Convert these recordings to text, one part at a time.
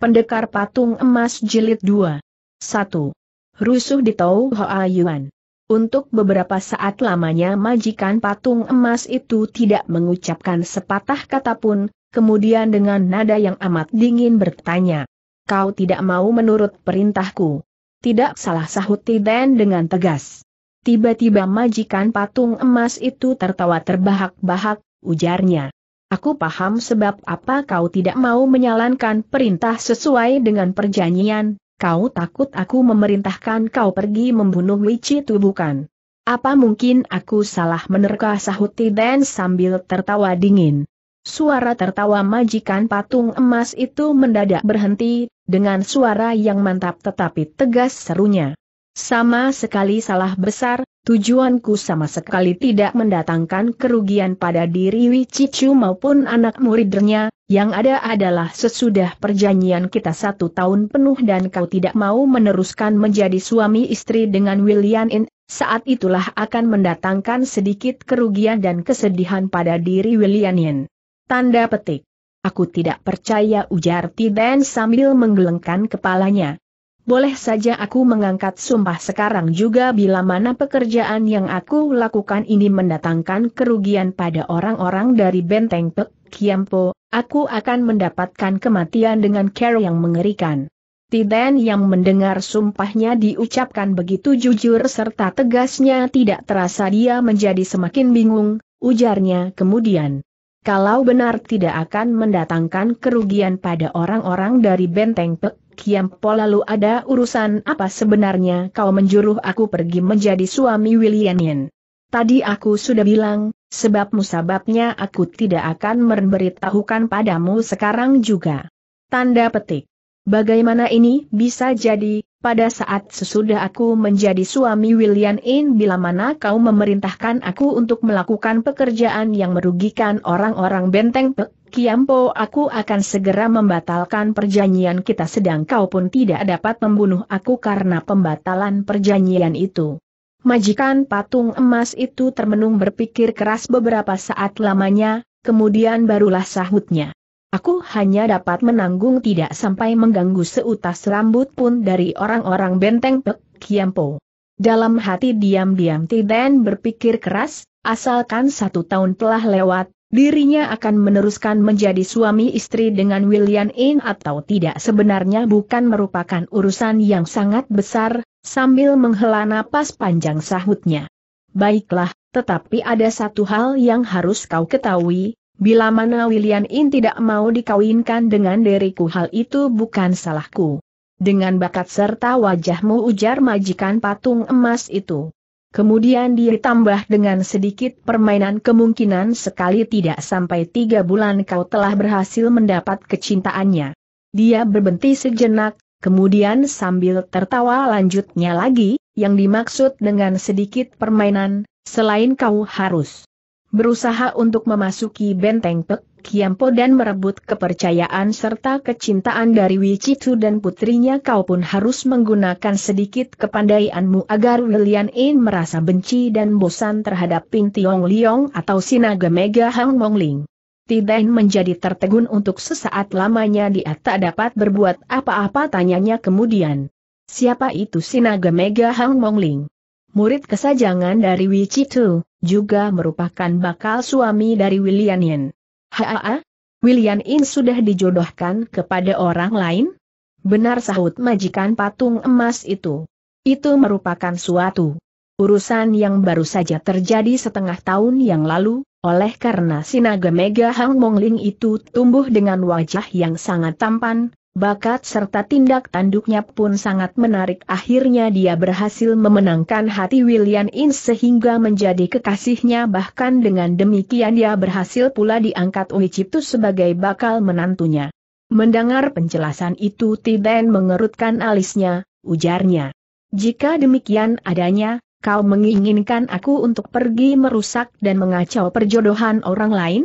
Pendekar Patung Emas Jilid 2 1. Rusuh di Tau Hoa Yuan Untuk beberapa saat lamanya majikan patung emas itu tidak mengucapkan sepatah kata pun, kemudian dengan nada yang amat dingin bertanya. Kau tidak mau menurut perintahku. Tidak salah sahut Tiden dengan tegas. Tiba-tiba majikan patung emas itu tertawa terbahak-bahak, ujarnya. Aku paham sebab apa kau tidak mau menyalankan perintah sesuai dengan perjanjian, kau takut aku memerintahkan kau pergi membunuh Wichi itu bukan. Apa mungkin aku salah menerka sahut Tiden sambil tertawa dingin. Suara tertawa majikan patung emas itu mendadak berhenti, dengan suara yang mantap tetapi tegas serunya. Sama sekali salah besar, Tujuanku sama sekali tidak mendatangkan kerugian pada diri Wicicu maupun anak muridnya, yang ada adalah sesudah perjanjian kita satu tahun penuh dan kau tidak mau meneruskan menjadi suami istri dengan William In, saat itulah akan mendatangkan sedikit kerugian dan kesedihan pada diri William In. Tanda petik. Aku tidak percaya ujar Tiben sambil menggelengkan kepalanya boleh saja aku mengangkat sumpah sekarang juga bila mana pekerjaan yang aku lakukan ini mendatangkan kerugian pada orang-orang dari benteng Pek Kiampo, aku akan mendapatkan kematian dengan cara yang mengerikan. Tiden yang mendengar sumpahnya diucapkan begitu jujur serta tegasnya tidak terasa dia menjadi semakin bingung, ujarnya kemudian. Kalau benar tidak akan mendatangkan kerugian pada orang-orang dari benteng Pek Kiampo lalu ada urusan apa sebenarnya kau menjuruh aku pergi menjadi suami Williamin? Tadi aku sudah bilang, sebab musababnya aku tidak akan memberitahukan padamu sekarang juga. Tanda petik. Bagaimana ini bisa jadi, pada saat sesudah aku menjadi suami William In bila mana kau memerintahkan aku untuk melakukan pekerjaan yang merugikan orang-orang benteng Pek? Kiampo aku akan segera membatalkan perjanjian kita sedang kau pun tidak dapat membunuh aku karena pembatalan perjanjian itu. Majikan patung emas itu termenung berpikir keras beberapa saat lamanya, kemudian barulah sahutnya. Aku hanya dapat menanggung tidak sampai mengganggu seutas rambut pun dari orang-orang benteng Pek Kiampo. Dalam hati diam-diam Tiden berpikir keras, asalkan satu tahun telah lewat, dirinya akan meneruskan menjadi suami istri dengan William In atau tidak sebenarnya bukan merupakan urusan yang sangat besar, sambil menghela napas panjang sahutnya. Baiklah, tetapi ada satu hal yang harus kau ketahui, bila mana William In tidak mau dikawinkan dengan diriku hal itu bukan salahku. Dengan bakat serta wajahmu ujar majikan patung emas itu. Kemudian ditambah dengan sedikit permainan kemungkinan sekali tidak sampai tiga bulan kau telah berhasil mendapat kecintaannya. Dia berbenti sejenak, kemudian sambil tertawa lanjutnya lagi, yang dimaksud dengan sedikit permainan, selain kau harus berusaha untuk memasuki benteng Pek Kiampo dan merebut kepercayaan serta kecintaan dari Wicitu dan putrinya kau pun harus menggunakan sedikit kepandaianmu agar Lilian In merasa benci dan bosan terhadap Ping Tiong Liong atau Sinaga Mega Hang Mong Ling. Tidain menjadi tertegun untuk sesaat lamanya dia tak dapat berbuat apa-apa tanyanya kemudian. Siapa itu Sinaga Mega Hang Mong Ling? Murid kesajangan dari Wicitu juga merupakan bakal suami dari William Yin. Haa, William Yin sudah dijodohkan kepada orang lain? Benar sahut majikan patung emas itu. Itu merupakan suatu urusan yang baru saja terjadi setengah tahun yang lalu, oleh karena sinaga Mega Hang Mongling itu tumbuh dengan wajah yang sangat tampan, Bakat serta tindak tanduknya pun sangat menarik akhirnya dia berhasil memenangkan hati William Ince sehingga menjadi kekasihnya bahkan dengan demikian dia berhasil pula diangkat oleh Uiciptu sebagai bakal menantunya. Mendengar penjelasan itu Tiben mengerutkan alisnya, ujarnya. Jika demikian adanya, kau menginginkan aku untuk pergi merusak dan mengacau perjodohan orang lain?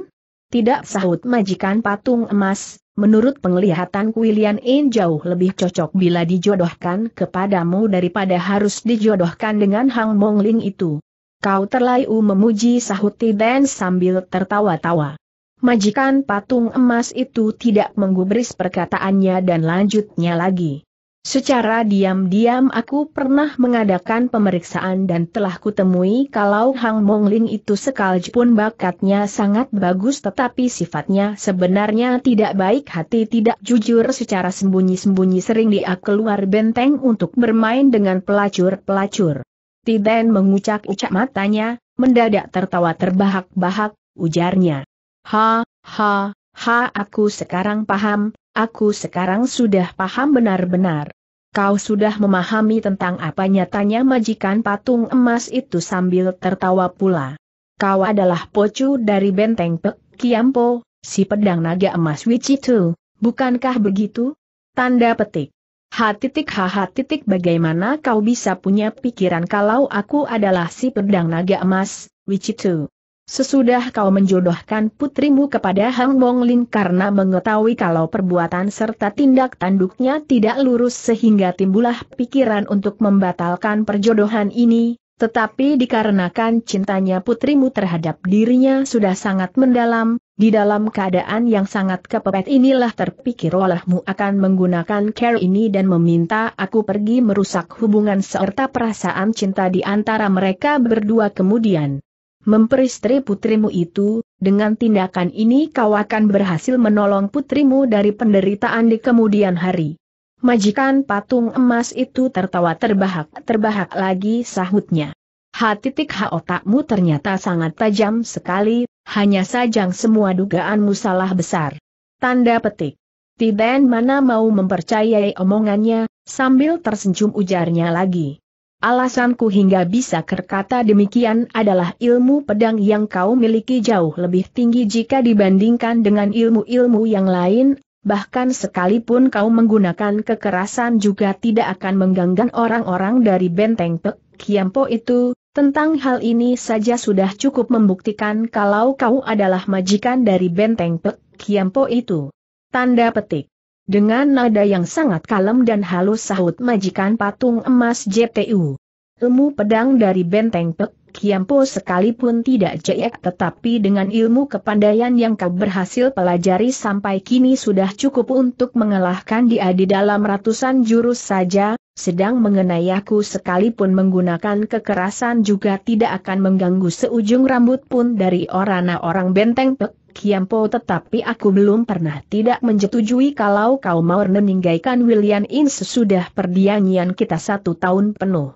Tidak sahut majikan patung emas, Menurut penglihatan William In jauh lebih cocok bila dijodohkan kepadamu daripada harus dijodohkan dengan Hang Mongling itu. Kau terlalu memuji sahut dan sambil tertawa-tawa. Majikan patung emas itu tidak menggubris perkataannya dan lanjutnya lagi. Secara diam-diam aku pernah mengadakan pemeriksaan dan telah kutemui kalau Hang Mongling itu sekalipun bakatnya sangat bagus tetapi sifatnya sebenarnya tidak baik hati tidak jujur secara sembunyi-sembunyi sering dia keluar benteng untuk bermain dengan pelacur-pelacur. Tiden mengucak-ucak matanya, mendadak tertawa terbahak-bahak, ujarnya. Ha, ha, Ha aku sekarang paham, aku sekarang sudah paham benar-benar. Kau sudah memahami tentang apa nyatanya majikan patung emas itu sambil tertawa pula. Kau adalah pocu dari benteng Pek Kiampo, si pedang naga emas Wichitu, bukankah begitu? Tanda petik. Ha titik ha ha titik bagaimana kau bisa punya pikiran kalau aku adalah si pedang naga emas, Wichitu. Sesudah kau menjodohkan putrimu kepada Hang Lin karena mengetahui kalau perbuatan serta tindak tanduknya tidak lurus sehingga timbullah pikiran untuk membatalkan perjodohan ini, tetapi dikarenakan cintanya putrimu terhadap dirinya sudah sangat mendalam, di dalam keadaan yang sangat kepepet inilah terpikir olehmu akan menggunakan care ini dan meminta aku pergi merusak hubungan serta perasaan cinta di antara mereka berdua kemudian memperistri putrimu itu, dengan tindakan ini kau akan berhasil menolong putrimu dari penderitaan di kemudian hari. Majikan patung emas itu tertawa terbahak-terbahak lagi sahutnya. Hatitik ha otakmu ternyata sangat tajam sekali, hanya sajang semua dugaanmu salah besar. Tanda petik. Tiden mana mau mempercayai omongannya, sambil tersenyum ujarnya lagi. Alasanku hingga bisa berkata demikian adalah ilmu pedang yang kau miliki jauh lebih tinggi jika dibandingkan dengan ilmu-ilmu yang lain, bahkan sekalipun kau menggunakan kekerasan juga tidak akan mengganggu orang-orang dari benteng Pek Kiampo itu, tentang hal ini saja sudah cukup membuktikan kalau kau adalah majikan dari benteng Pek Kiampo itu. Tanda petik. Dengan nada yang sangat kalem dan halus sahut majikan patung emas JTU. Ilmu pedang dari benteng Pek Kiampo sekalipun tidak jelek, tetapi dengan ilmu kepandaian yang kau berhasil pelajari sampai kini sudah cukup untuk mengalahkan dia di dalam ratusan jurus saja, sedang mengenai aku sekalipun menggunakan kekerasan juga tidak akan mengganggu seujung rambut pun dari orang-orang benteng Pek Kiampo tetapi aku belum pernah tidak menyetujui kalau kau mau meninggalkan William In sesudah perdianian kita satu tahun penuh.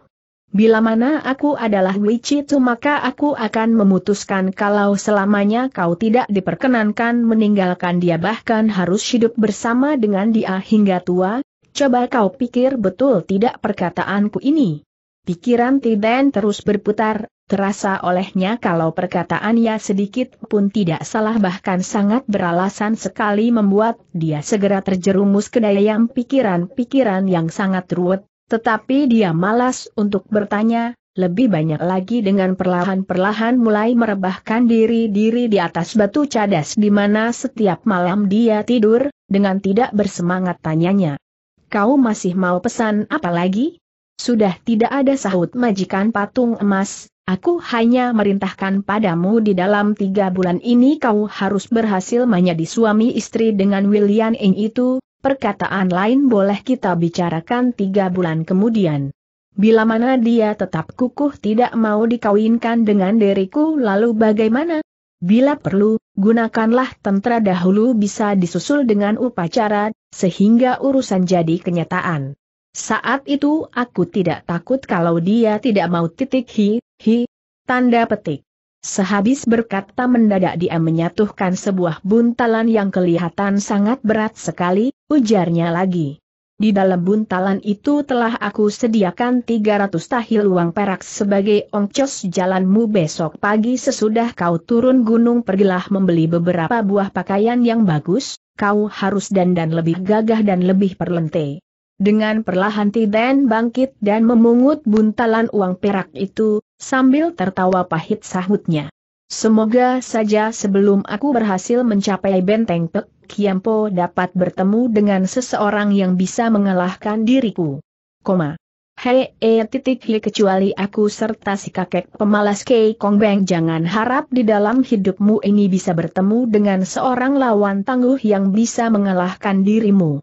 Bila mana aku adalah Wichitu maka aku akan memutuskan kalau selamanya kau tidak diperkenankan meninggalkan dia bahkan harus hidup bersama dengan dia hingga tua, coba kau pikir betul tidak perkataanku ini. Pikiran Tiden terus berputar, Terasa olehnya kalau perkataannya sedikit pun tidak salah bahkan sangat beralasan sekali membuat dia segera terjerumus ke dayang pikiran-pikiran yang sangat ruwet, tetapi dia malas untuk bertanya, lebih banyak lagi dengan perlahan-perlahan mulai merebahkan diri-diri di atas batu cadas di mana setiap malam dia tidur, dengan tidak bersemangat tanyanya. Kau masih mau pesan apa lagi? Sudah tidak ada sahut majikan patung emas, Aku hanya merintahkan padamu di dalam tiga bulan ini kau harus berhasil menjadi suami istri dengan William Eng itu, perkataan lain boleh kita bicarakan tiga bulan kemudian. Bila mana dia tetap kukuh tidak mau dikawinkan dengan diriku lalu bagaimana? Bila perlu, gunakanlah tentara dahulu bisa disusul dengan upacara, sehingga urusan jadi kenyataan. Saat itu aku tidak takut kalau dia tidak mau titik hi, Hi, tanda petik. Sehabis berkata mendadak dia menyatuhkan sebuah buntalan yang kelihatan sangat berat sekali, ujarnya lagi. Di dalam buntalan itu telah aku sediakan 300 tahil uang perak sebagai ongkos jalanmu besok pagi sesudah kau turun gunung pergilah membeli beberapa buah pakaian yang bagus, kau harus dandan lebih gagah dan lebih perlente. Dengan perlahan Tiden bangkit dan memungut buntalan uang perak itu, sambil tertawa pahit sahutnya. Semoga saja sebelum aku berhasil mencapai benteng Pek Kiampo dapat bertemu dengan seseorang yang bisa mengalahkan diriku. Koma. Hei, e, titik hi, kecuali aku serta si kakek pemalas Kei Beng jangan harap di dalam hidupmu ini bisa bertemu dengan seorang lawan tangguh yang bisa mengalahkan dirimu.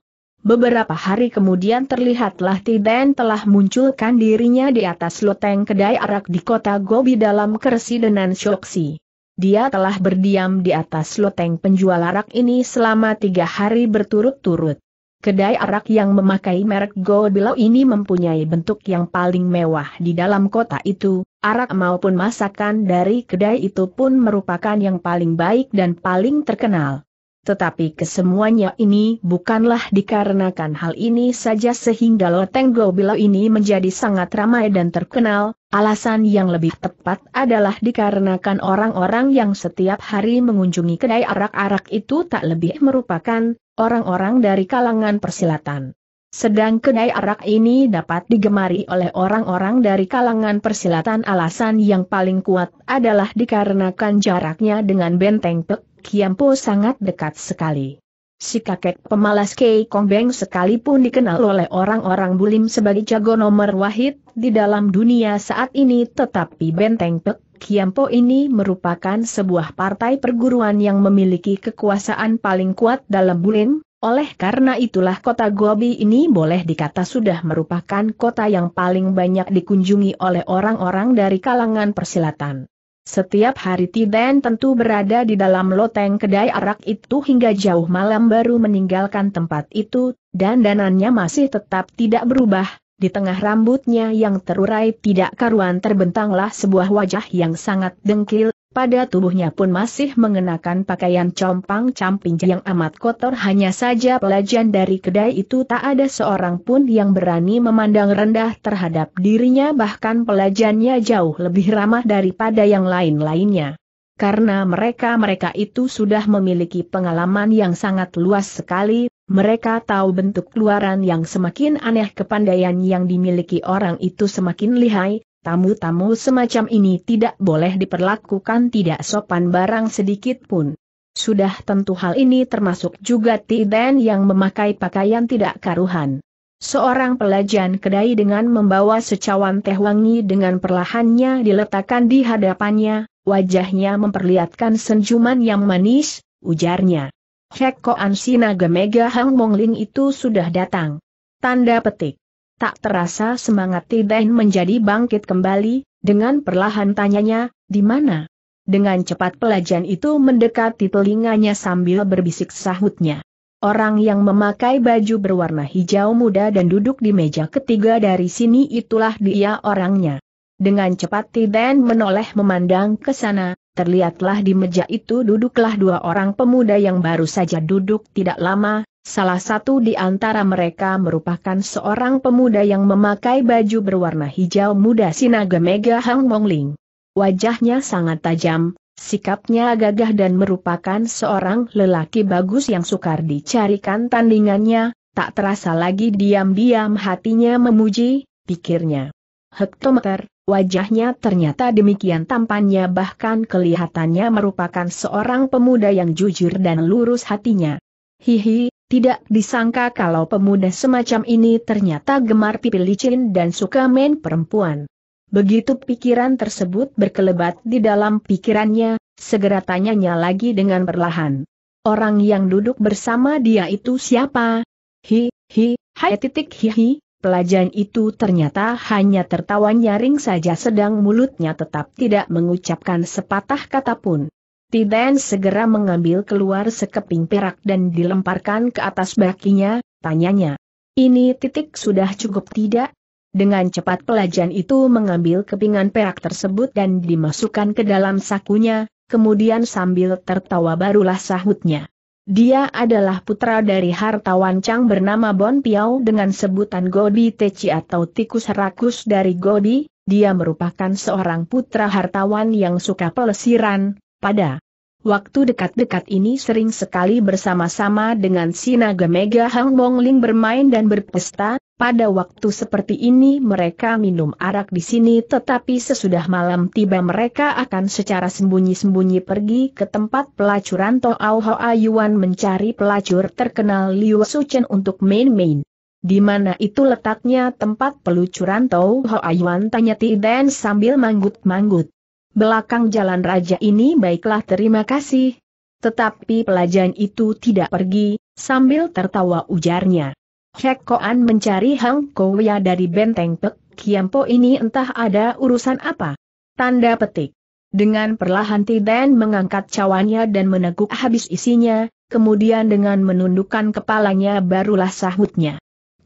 Beberapa hari kemudian terlihatlah Tiden telah munculkan dirinya di atas loteng kedai arak di kota Gobi dalam keresidenan Shoksi. Dia telah berdiam di atas loteng penjual arak ini selama tiga hari berturut-turut. Kedai arak yang memakai merek law ini mempunyai bentuk yang paling mewah di dalam kota itu, arak maupun masakan dari kedai itu pun merupakan yang paling baik dan paling terkenal. Tetapi kesemuanya ini bukanlah dikarenakan hal ini saja sehingga loteng Gobilo ini menjadi sangat ramai dan terkenal, alasan yang lebih tepat adalah dikarenakan orang-orang yang setiap hari mengunjungi kedai arak-arak itu tak lebih merupakan orang-orang dari kalangan persilatan. Sedang kedai arak ini dapat digemari oleh orang-orang dari kalangan persilatan alasan yang paling kuat adalah dikarenakan jaraknya dengan benteng Pek Kiampo sangat dekat sekali. Si kakek pemalas Kei Kong Beng sekalipun dikenal oleh orang-orang Bulim sebagai jago nomor wahid di dalam dunia saat ini tetapi benteng Pek Kiampo ini merupakan sebuah partai perguruan yang memiliki kekuasaan paling kuat dalam Bulim, oleh karena itulah kota Gobi ini boleh dikata sudah merupakan kota yang paling banyak dikunjungi oleh orang-orang dari kalangan persilatan. Setiap hari Tiden tentu berada di dalam loteng kedai arak itu hingga jauh malam baru meninggalkan tempat itu, dan danannya masih tetap tidak berubah. Di tengah rambutnya yang terurai tidak karuan terbentanglah sebuah wajah yang sangat dengkil, pada tubuhnya pun masih mengenakan pakaian compang-camping yang amat kotor hanya saja pelajaran dari kedai itu tak ada seorang pun yang berani memandang rendah terhadap dirinya bahkan pelajarnya jauh lebih ramah daripada yang lain-lainnya. Karena mereka-mereka itu sudah memiliki pengalaman yang sangat luas sekali, mereka tahu bentuk keluaran yang semakin aneh kepandaian yang dimiliki orang itu semakin lihai, tamu-tamu semacam ini tidak boleh diperlakukan tidak sopan barang sedikit pun. Sudah tentu hal ini termasuk juga Tiden yang memakai pakaian tidak karuhan. Seorang pelajar kedai dengan membawa secawan teh wangi dengan perlahannya diletakkan di hadapannya, wajahnya memperlihatkan senjuman yang manis, ujarnya. Hek Ansi Naga Mega Hang Mongling itu sudah datang. Tanda petik. Tak terasa semangat Tiden menjadi bangkit kembali, dengan perlahan tanyanya, di mana? Dengan cepat pelajaran itu mendekati telinganya sambil berbisik sahutnya. Orang yang memakai baju berwarna hijau muda dan duduk di meja ketiga dari sini itulah dia orangnya. Dengan cepat Tiden menoleh memandang ke sana, terlihatlah di meja itu duduklah dua orang pemuda yang baru saja duduk tidak lama, Salah satu di antara mereka merupakan seorang pemuda yang memakai baju berwarna hijau muda Sinaga Mega Hang Ling. Wajahnya sangat tajam, sikapnya gagah dan merupakan seorang lelaki bagus yang sukar dicarikan tandingannya, tak terasa lagi diam-diam hatinya memuji, pikirnya. Hektometer, wajahnya ternyata demikian tampannya bahkan kelihatannya merupakan seorang pemuda yang jujur dan lurus hatinya. Hihi, tidak disangka kalau pemuda semacam ini ternyata gemar pipi licin dan suka main perempuan. Begitu pikiran tersebut berkelebat di dalam pikirannya, segera tanyanya lagi dengan perlahan. Orang yang duduk bersama dia itu siapa? Hi, hi, hai titik hi hi, Pelajaran itu ternyata hanya tertawa nyaring saja sedang mulutnya tetap tidak mengucapkan sepatah kata pun. Tiden segera mengambil keluar sekeping perak dan dilemparkan ke atas bakinya, tanyanya. Ini titik sudah cukup tidak? Dengan cepat pelajan itu mengambil kepingan perak tersebut dan dimasukkan ke dalam sakunya, kemudian sambil tertawa barulah sahutnya. Dia adalah putra dari hartawan Chang bernama Bon Piao dengan sebutan Godi Teci atau tikus rakus dari Godi, dia merupakan seorang putra hartawan yang suka pelesiran, pada waktu dekat-dekat ini sering sekali bersama-sama dengan Sinaga naga Mega Hang Ling bermain dan berpesta, pada waktu seperti ini mereka minum arak di sini tetapi sesudah malam tiba mereka akan secara sembunyi-sembunyi pergi ke tempat pelacuran Toao Hoa Yuan mencari pelacur terkenal Liu Suchen untuk main-main. Di mana itu letaknya tempat pelucuran Tau Hoa Yuan tanya Tiden sambil manggut-manggut belakang jalan raja ini baiklah terima kasih. Tetapi pelajaran itu tidak pergi, sambil tertawa ujarnya. Hek Koan mencari Hang Kowya dari benteng Pek Kiampo ini entah ada urusan apa. Tanda petik. Dengan perlahan Tiden mengangkat cawannya dan meneguk habis isinya, kemudian dengan menundukkan kepalanya barulah sahutnya.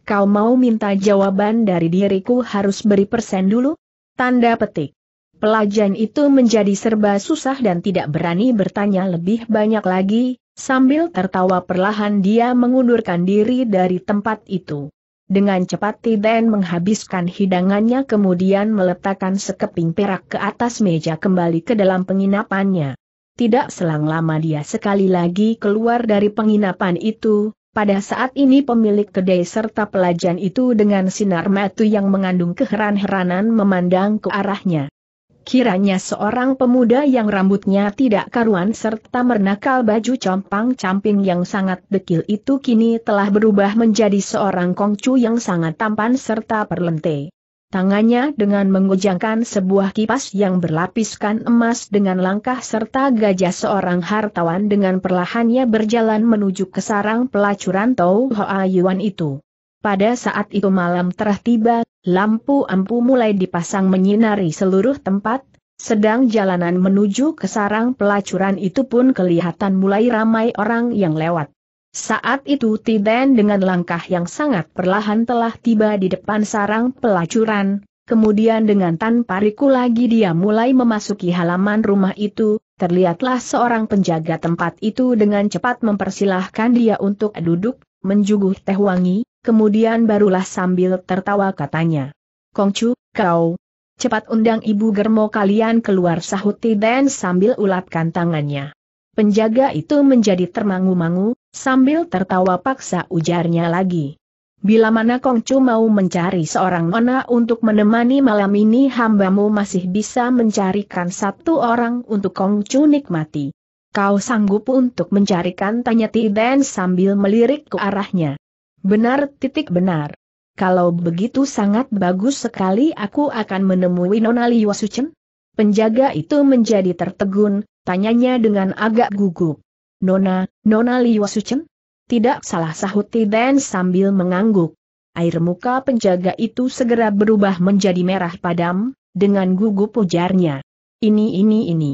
Kau mau minta jawaban dari diriku harus beri persen dulu? Tanda petik. Pelajan itu menjadi serba susah dan tidak berani bertanya lebih banyak lagi, sambil tertawa perlahan dia mengundurkan diri dari tempat itu. Dengan cepat Tiden menghabiskan hidangannya kemudian meletakkan sekeping perak ke atas meja kembali ke dalam penginapannya. Tidak selang lama dia sekali lagi keluar dari penginapan itu, pada saat ini pemilik kedai serta pelajan itu dengan sinar matu yang mengandung keheran-heranan memandang ke arahnya. Kiranya seorang pemuda yang rambutnya tidak karuan serta mernakal baju compang-camping yang sangat dekil itu kini telah berubah menjadi seorang kongcu yang sangat tampan serta perlente. Tangannya dengan mengujangkan sebuah kipas yang berlapiskan emas dengan langkah serta gajah seorang hartawan dengan perlahannya berjalan menuju ke sarang pelacuran Tau Hoa Yuan itu. Pada saat itu malam telah tiba, lampu ampu mulai dipasang menyinari seluruh tempat, sedang jalanan menuju ke sarang pelacuran itu pun kelihatan mulai ramai orang yang lewat. Saat itu Tiden dengan langkah yang sangat perlahan telah tiba di depan sarang pelacuran, Kemudian dengan tanpa riku lagi dia mulai memasuki halaman rumah itu, terlihatlah seorang penjaga tempat itu dengan cepat mempersilahkan dia untuk duduk, menjuguh teh wangi, kemudian barulah sambil tertawa katanya. Kongcu, kau, cepat undang ibu germo kalian keluar sahut dan sambil ulapkan tangannya. Penjaga itu menjadi termangu-mangu, sambil tertawa paksa ujarnya lagi. Bila mana Kongcu mau mencari seorang nona untuk menemani malam ini hambamu masih bisa mencarikan satu orang untuk Kongcu nikmati. Kau sanggup untuk mencarikan tanya Tiden sambil melirik ke arahnya. Benar titik benar. Kalau begitu sangat bagus sekali aku akan menemui Nona Liwa Suchen. Penjaga itu menjadi tertegun, tanyanya dengan agak gugup. Nona, Nona Liwa Suchen? Tidak salah sahut Tiden sambil mengangguk. Air muka penjaga itu segera berubah menjadi merah padam, dengan gugup ujarnya. Ini ini ini.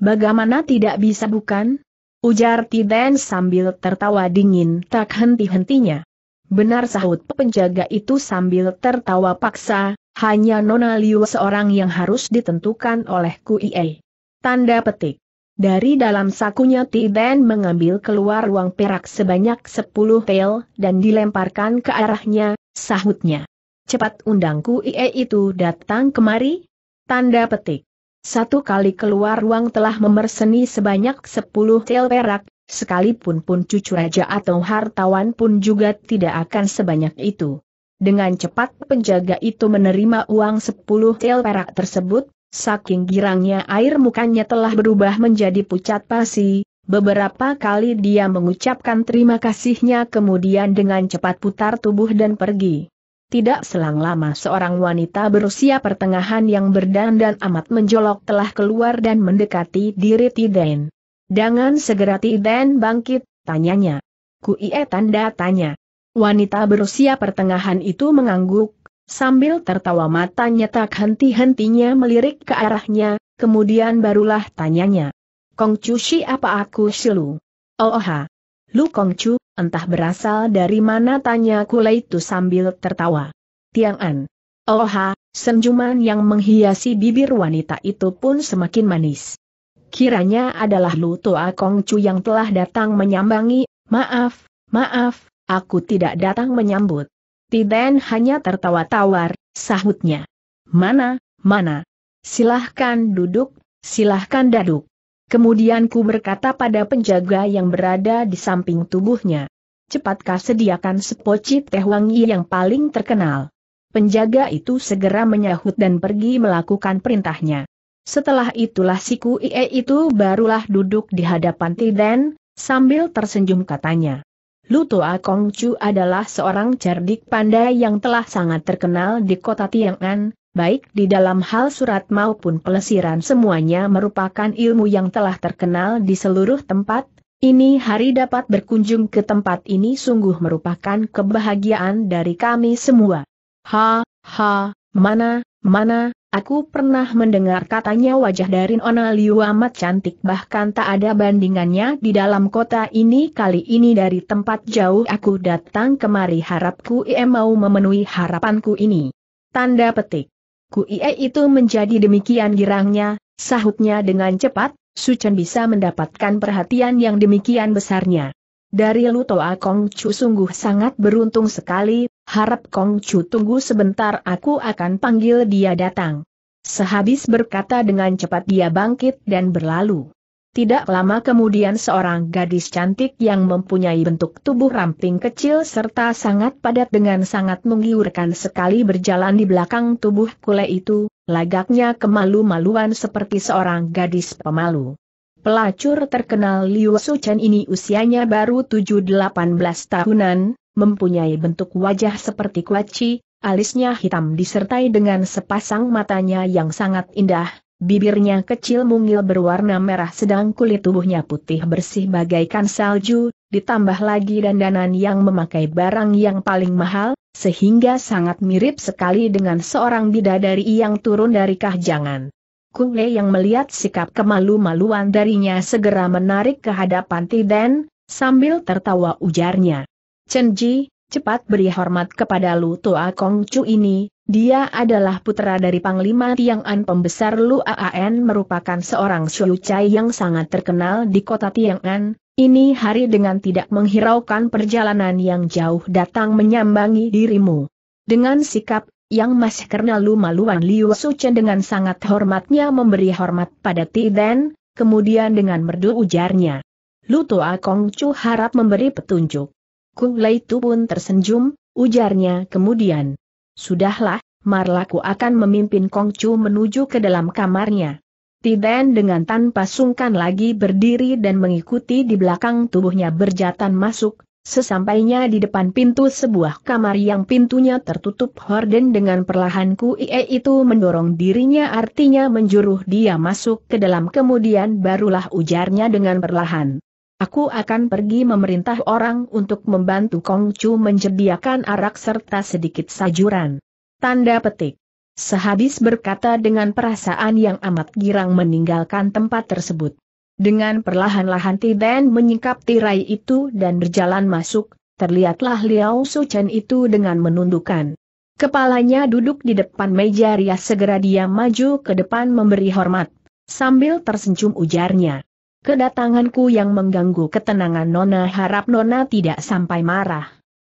Bagaimana tidak bisa bukan? Ujar Tiden sambil tertawa dingin tak henti-hentinya. Benar sahut penjaga itu sambil tertawa paksa, hanya Nona Liu seorang yang harus ditentukan oleh Kuiei. Tanda petik. Dari dalam sakunya Tiden mengambil keluar uang perak sebanyak 10 tel dan dilemparkan ke arahnya, sahutnya. Cepat undang Kuiei itu datang kemari. Tanda petik. Satu kali keluar uang telah memerseni sebanyak 10 tel perak, sekalipun pun cucu raja atau hartawan pun juga tidak akan sebanyak itu. Dengan cepat penjaga itu menerima uang 10 tel perak tersebut, saking girangnya air mukanya telah berubah menjadi pucat pasi, beberapa kali dia mengucapkan terima kasihnya kemudian dengan cepat putar tubuh dan pergi. Tidak selang lama seorang wanita berusia pertengahan yang berdandan amat menjolok telah keluar dan mendekati diri Tiden. Dengan segera Tiden bangkit, tanyanya. Kuie tanda tanya. Wanita berusia pertengahan itu mengangguk, sambil tertawa matanya tak henti-hentinya melirik ke arahnya, kemudian barulah tanyanya. Kong Chu si apa aku silu? Oh ha. Lu Kong Chu, entah berasal dari mana tanya kula itu sambil tertawa. Tiang'an. Oh ha, senjuman yang menghiasi bibir wanita itu pun semakin manis kiranya adalah Lu Kong Kongcu yang telah datang menyambangi, maaf, maaf, aku tidak datang menyambut. Tiden hanya tertawa tawar, sahutnya. Mana, mana? Silahkan duduk, silahkan daduk. Kemudian ku berkata pada penjaga yang berada di samping tubuhnya. Cepatkah sediakan sepoci teh wangi yang paling terkenal. Penjaga itu segera menyahut dan pergi melakukan perintahnya. Setelah itulah si ie itu barulah duduk di hadapan Tiden, sambil tersenyum katanya. Kong Chu adalah seorang cerdik pandai yang telah sangat terkenal di kota Tiang'an, baik di dalam hal surat maupun pelesiran semuanya merupakan ilmu yang telah terkenal di seluruh tempat, ini hari dapat berkunjung ke tempat ini sungguh merupakan kebahagiaan dari kami semua. Ha, ha, mana, Mana, aku pernah mendengar katanya wajah dari Nona Liu amat cantik bahkan tak ada bandingannya di dalam kota ini kali ini dari tempat jauh aku datang kemari harapku ia mau memenuhi harapanku ini. Tanda petik. Ku ia itu menjadi demikian girangnya, sahutnya dengan cepat, Suchen bisa mendapatkan perhatian yang demikian besarnya. Dari Lutoa Kong Chu sungguh sangat beruntung sekali, Harap Kong Chu tunggu sebentar aku akan panggil dia datang. Sehabis berkata dengan cepat dia bangkit dan berlalu. Tidak lama kemudian seorang gadis cantik yang mempunyai bentuk tubuh ramping kecil serta sangat padat dengan sangat menggiurkan sekali berjalan di belakang tubuh kule itu, lagaknya kemalu-maluan seperti seorang gadis pemalu. Pelacur terkenal Liu Suchen ini usianya baru 7-18 tahunan, mempunyai bentuk wajah seperti kuaci, alisnya hitam disertai dengan sepasang matanya yang sangat indah, bibirnya kecil mungil berwarna merah sedang kulit tubuhnya putih bersih bagaikan salju, ditambah lagi dandanan yang memakai barang yang paling mahal, sehingga sangat mirip sekali dengan seorang bidadari yang turun dari kahjangan. Kung Le yang melihat sikap kemalu-maluan darinya segera menarik ke hadapan Tiden, sambil tertawa ujarnya. Chen Ji, cepat beri hormat kepada Lu Toa Kong Chu ini, dia adalah putra dari Panglima Tiang'an pembesar Lu Aan merupakan seorang Chai yang sangat terkenal di kota Tiang'an. Ini hari dengan tidak menghiraukan perjalanan yang jauh datang menyambangi dirimu. Dengan sikap yang masih karena lu maluan Liu Suchen dengan sangat hormatnya memberi hormat pada Ti Dan, kemudian dengan merdu ujarnya. Lu Toa Kong Chu harap memberi petunjuk. Kung itu pun tersenyum, ujarnya kemudian. Sudahlah, marlaku akan memimpin Kongcu menuju ke dalam kamarnya. Tiden dengan tanpa sungkan lagi berdiri dan mengikuti di belakang tubuhnya berjatan masuk, sesampainya di depan pintu sebuah kamar yang pintunya tertutup horden dengan perlahan ku ie itu mendorong dirinya artinya menjuruh dia masuk ke dalam kemudian barulah ujarnya dengan perlahan. Aku akan pergi memerintah orang untuk membantu Kong Chu menyediakan arak serta sedikit sajuran. Tanda petik. Sehabis berkata dengan perasaan yang amat girang meninggalkan tempat tersebut. Dengan perlahan-lahan Tiden menyingkap tirai itu dan berjalan masuk, terlihatlah Liao Chen itu dengan menundukkan. Kepalanya duduk di depan meja rias segera dia maju ke depan memberi hormat. Sambil tersenyum ujarnya. Kedatanganku yang mengganggu ketenangan Nona harap Nona tidak sampai marah.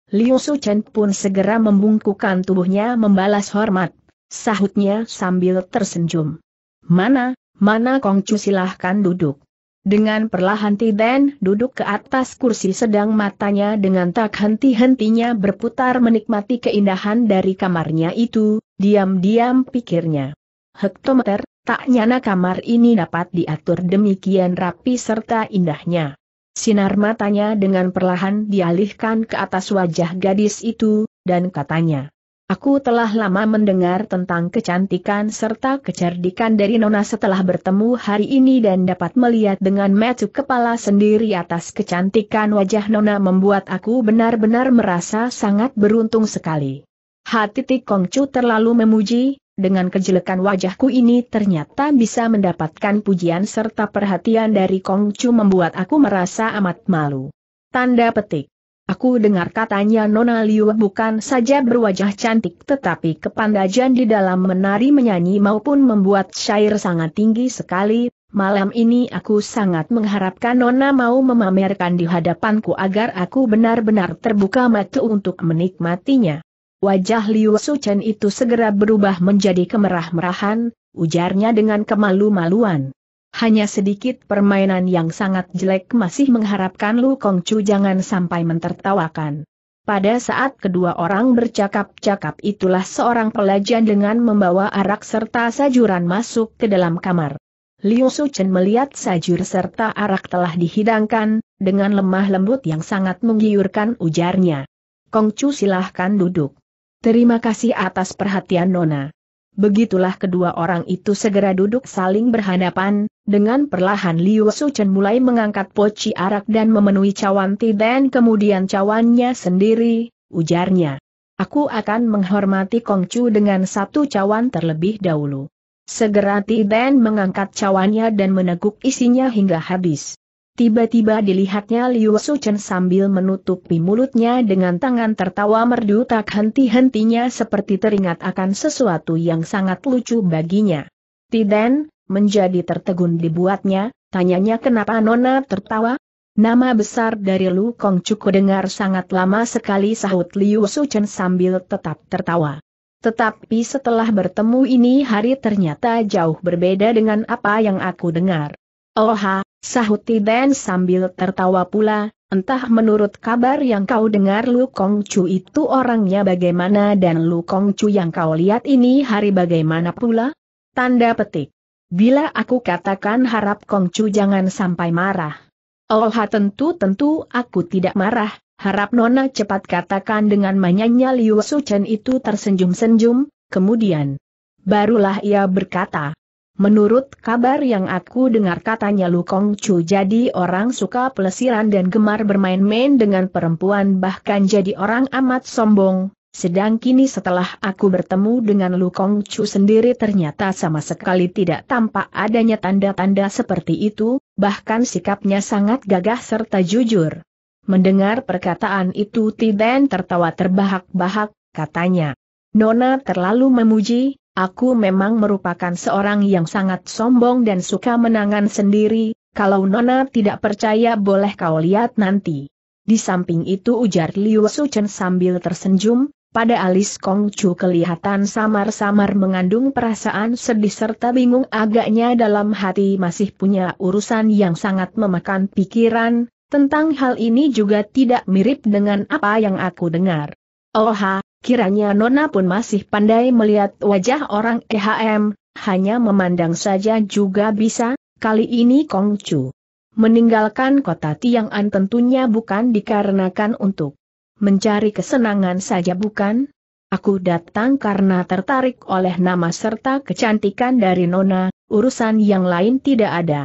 Liu Suchen pun segera membungkukkan tubuhnya membalas hormat, sahutnya sambil tersenyum. Mana, mana Kongcu silahkan duduk. Dengan perlahan Tiden duduk ke atas kursi sedang matanya dengan tak henti-hentinya berputar menikmati keindahan dari kamarnya itu, diam-diam pikirnya. Hektometer, Tak nyana kamar ini dapat diatur demikian rapi serta indahnya. Sinar matanya dengan perlahan dialihkan ke atas wajah gadis itu, dan katanya. Aku telah lama mendengar tentang kecantikan serta kecerdikan dari Nona setelah bertemu hari ini dan dapat melihat dengan metu kepala sendiri atas kecantikan wajah Nona membuat aku benar-benar merasa sangat beruntung sekali. Hati Kongcu terlalu memuji, dengan kejelekan wajahku ini ternyata bisa mendapatkan pujian serta perhatian dari Kongcu membuat aku merasa amat malu. Tanda petik. Aku dengar katanya Nona Liu bukan saja berwajah cantik tetapi kepandaian di dalam menari menyanyi maupun membuat syair sangat tinggi sekali. Malam ini aku sangat mengharapkan Nona mau memamerkan di hadapanku agar aku benar-benar terbuka mata untuk menikmatinya. Wajah Liu Suchen itu segera berubah menjadi kemerah-merahan, ujarnya dengan kemalu-maluan. Hanya sedikit permainan yang sangat jelek masih mengharapkan Lu Kongcu jangan sampai mentertawakan. Pada saat kedua orang bercakap-cakap itulah seorang pelajar dengan membawa arak serta sajuran masuk ke dalam kamar. Liu Suchen melihat sajur serta arak telah dihidangkan, dengan lemah lembut yang sangat menggiurkan ujarnya. Kongcu silahkan duduk. Terima kasih atas perhatian Nona. Begitulah kedua orang itu segera duduk saling berhadapan, dengan perlahan Liu Suchen mulai mengangkat poci arak dan memenuhi cawan dan kemudian cawannya sendiri, ujarnya. Aku akan menghormati Kongcu dengan satu cawan terlebih dahulu. Segera Tiden mengangkat cawannya dan meneguk isinya hingga habis. Tiba-tiba dilihatnya Liu Suchen sambil menutupi mulutnya dengan tangan tertawa merdu tak henti-hentinya seperti teringat akan sesuatu yang sangat lucu baginya. Tiden, menjadi tertegun dibuatnya, tanyanya kenapa Nona tertawa? Nama besar dari Lu Kong cukup dengar sangat lama sekali sahut Liu Suchen sambil tetap tertawa. Tetapi setelah bertemu ini hari ternyata jauh berbeda dengan apa yang aku dengar. Oha, sahut dan sambil tertawa pula, entah menurut kabar yang kau dengar Lu Kong Chu itu orangnya bagaimana dan Lu Kong Chu yang kau lihat ini hari bagaimana pula? Tanda petik. Bila aku katakan harap Kong Chu jangan sampai marah. Oha tentu-tentu aku tidak marah, harap Nona cepat katakan dengan menyanyi Liu Su Chen itu tersenyum senyum. kemudian. Barulah ia berkata, Menurut kabar yang aku dengar katanya Lu Kong Chu jadi orang suka pelesiran dan gemar bermain-main dengan perempuan bahkan jadi orang amat sombong, sedang kini setelah aku bertemu dengan Lu Kong Chu sendiri ternyata sama sekali tidak tampak adanya tanda-tanda seperti itu, bahkan sikapnya sangat gagah serta jujur. Mendengar perkataan itu Tiden tertawa terbahak-bahak, katanya. Nona terlalu memuji, Aku memang merupakan seorang yang sangat sombong dan suka menangan sendiri, kalau Nona tidak percaya boleh kau lihat nanti. Di samping itu ujar Liu Suchen sambil tersenyum, pada alis Kong Chu kelihatan samar-samar mengandung perasaan sedih serta bingung agaknya dalam hati masih punya urusan yang sangat memakan pikiran, tentang hal ini juga tidak mirip dengan apa yang aku dengar. Oh Oha, Kiranya Nona pun masih pandai melihat wajah orang EHM, hanya memandang saja juga bisa, kali ini Kongcu. Meninggalkan kota Tiang'an tentunya bukan dikarenakan untuk mencari kesenangan saja bukan? Aku datang karena tertarik oleh nama serta kecantikan dari Nona, urusan yang lain tidak ada.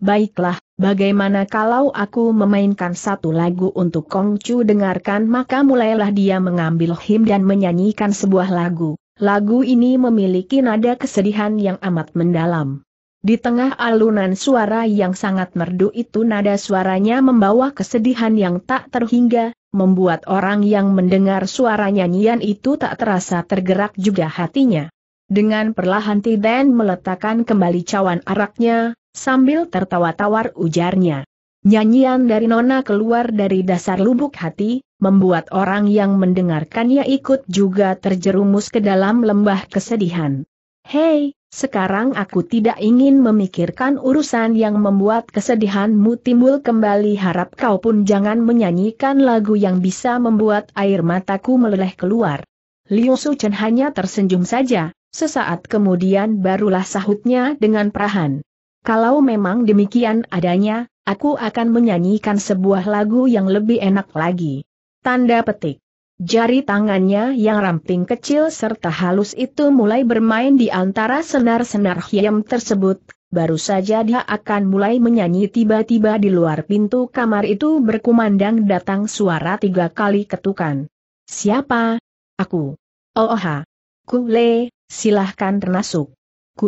Baiklah, Bagaimana kalau aku memainkan satu lagu untuk Kong Chu dengarkan maka mulailah dia mengambil him dan menyanyikan sebuah lagu. Lagu ini memiliki nada kesedihan yang amat mendalam. Di tengah alunan suara yang sangat merdu itu nada suaranya membawa kesedihan yang tak terhingga, membuat orang yang mendengar suara nyanyian itu tak terasa tergerak juga hatinya. Dengan perlahan Tiden meletakkan kembali cawan araknya, Sambil tertawa-tawar ujarnya. Nyanyian dari Nona keluar dari dasar lubuk hati, membuat orang yang mendengarkannya ikut juga terjerumus ke dalam lembah kesedihan. Hei, sekarang aku tidak ingin memikirkan urusan yang membuat kesedihanmu timbul kembali harap kau pun jangan menyanyikan lagu yang bisa membuat air mataku meleleh keluar. Liu Su Chen hanya tersenyum saja, sesaat kemudian barulah sahutnya dengan perahan. Kalau memang demikian adanya, aku akan menyanyikan sebuah lagu yang lebih enak lagi. Tanda petik. Jari tangannya yang ramping kecil serta halus itu mulai bermain di antara senar-senar hiam tersebut, baru saja dia akan mulai menyanyi tiba-tiba di luar pintu kamar itu berkumandang datang suara tiga kali ketukan. Siapa? Aku. Oh, ha. Kule, silahkan termasuk.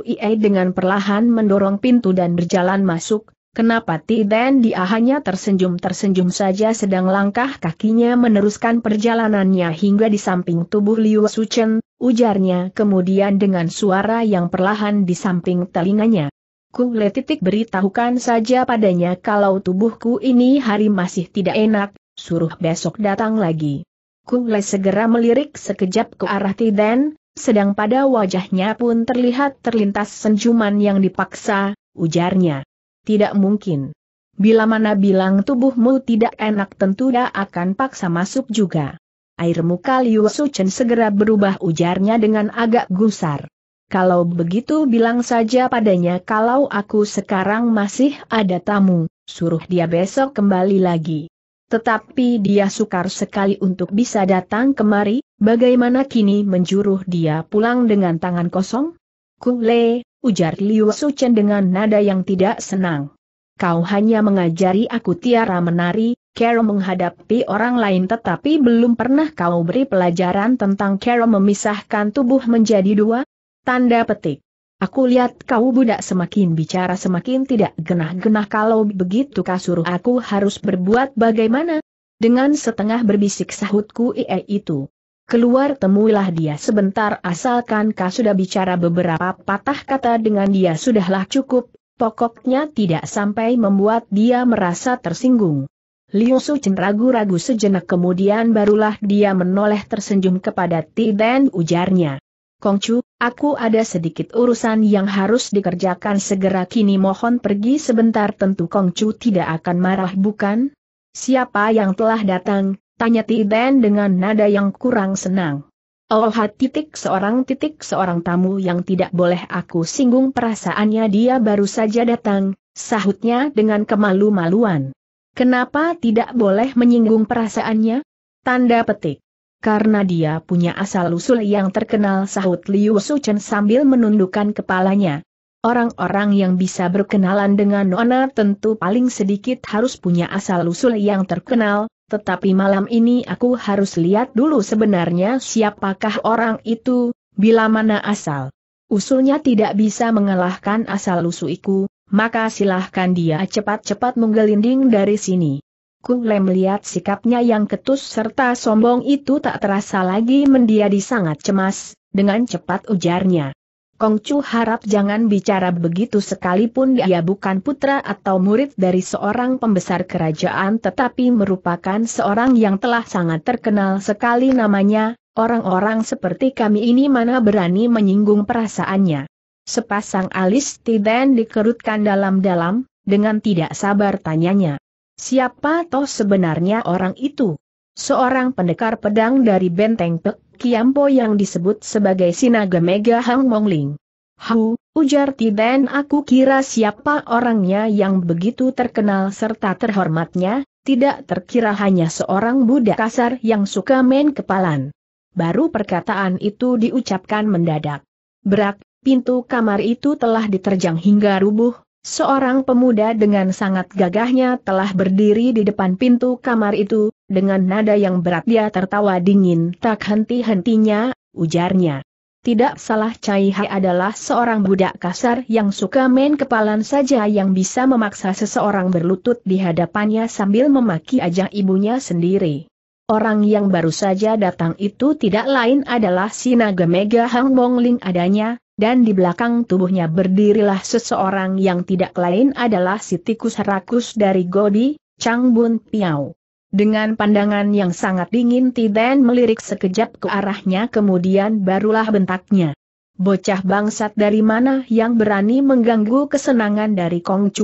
Ie dengan perlahan mendorong pintu dan berjalan masuk, kenapa Tiden dia hanya tersenyum tersenyum saja sedang langkah kakinya meneruskan perjalanannya hingga di samping tubuh Liu Suchen, ujarnya kemudian dengan suara yang perlahan di samping telinganya. Ku Le titik beritahukan saja padanya kalau tubuhku ini hari masih tidak enak, suruh besok datang lagi. Ku Le segera melirik sekejap ke arah Tiden, sedang pada wajahnya pun terlihat terlintas senjuman yang dipaksa, ujarnya. Tidak mungkin. Bila mana bilang tubuhmu tidak enak tentu dia akan paksa masuk juga. Air muka Liu Suchen segera berubah ujarnya dengan agak gusar. Kalau begitu bilang saja padanya kalau aku sekarang masih ada tamu, suruh dia besok kembali lagi. Tetapi dia sukar sekali untuk bisa datang kemari, bagaimana kini menjuruh dia pulang dengan tangan kosong? Kule, ujar Liu Suchen dengan nada yang tidak senang. Kau hanya mengajari aku tiara menari, Carol menghadapi orang lain tetapi belum pernah kau beri pelajaran tentang Carol memisahkan tubuh menjadi dua? Tanda petik. Aku lihat kau budak semakin bicara semakin tidak genah-genah kalau begitu kau aku harus berbuat bagaimana? Dengan setengah berbisik sahutku ie itu. Keluar temuilah dia sebentar asalkan kau sudah bicara beberapa patah kata dengan dia sudahlah cukup, pokoknya tidak sampai membuat dia merasa tersinggung. Liu Su ragu-ragu sejenak kemudian barulah dia menoleh tersenyum kepada Ti Dan ujarnya. Kongcu, aku ada sedikit urusan yang harus dikerjakan segera kini mohon pergi sebentar tentu Kongcu tidak akan marah bukan? Siapa yang telah datang? Tanya Tiben dengan nada yang kurang senang. Oh titik seorang titik seorang tamu yang tidak boleh aku singgung perasaannya dia baru saja datang, sahutnya dengan kemalu-maluan. Kenapa tidak boleh menyinggung perasaannya? Tanda petik karena dia punya asal-usul yang terkenal sahut Liu Suchen sambil menundukkan kepalanya. Orang-orang yang bisa berkenalan dengan Nona tentu paling sedikit harus punya asal-usul yang terkenal, tetapi malam ini aku harus lihat dulu sebenarnya siapakah orang itu, bila mana asal. Usulnya tidak bisa mengalahkan asal-usuliku, maka silahkan dia cepat-cepat menggelinding dari sini. Kung Lem melihat sikapnya yang ketus serta sombong itu tak terasa lagi mendiadi sangat cemas, dengan cepat ujarnya. Chu harap jangan bicara begitu sekalipun dia bukan putra atau murid dari seorang pembesar kerajaan tetapi merupakan seorang yang telah sangat terkenal sekali namanya, orang-orang seperti kami ini mana berani menyinggung perasaannya. Sepasang alis Tiden dikerutkan dalam-dalam, dengan tidak sabar tanyanya. Siapa toh sebenarnya orang itu? Seorang pendekar pedang dari benteng Pek Kiampo yang disebut sebagai Sinaga Mega Hang Mongling. Hu, ujar Tiden aku kira siapa orangnya yang begitu terkenal serta terhormatnya, tidak terkira hanya seorang budak kasar yang suka main kepalan. Baru perkataan itu diucapkan mendadak. Berak, pintu kamar itu telah diterjang hingga rubuh, Seorang pemuda dengan sangat gagahnya telah berdiri di depan pintu kamar itu, dengan nada yang berat dia tertawa dingin tak henti-hentinya, ujarnya. Tidak salah Cai Hai adalah seorang budak kasar yang suka main kepalan saja yang bisa memaksa seseorang berlutut di hadapannya sambil memaki ajak ibunya sendiri. Orang yang baru saja datang itu tidak lain adalah si naga Mega Hang Ling adanya, dan di belakang tubuhnya berdirilah seseorang yang tidak lain adalah si tikus rakus dari Godi, Chang Bun Piao. Dengan pandangan yang sangat dingin Tiden melirik sekejap ke arahnya kemudian barulah bentaknya. Bocah bangsat dari mana yang berani mengganggu kesenangan dari Kong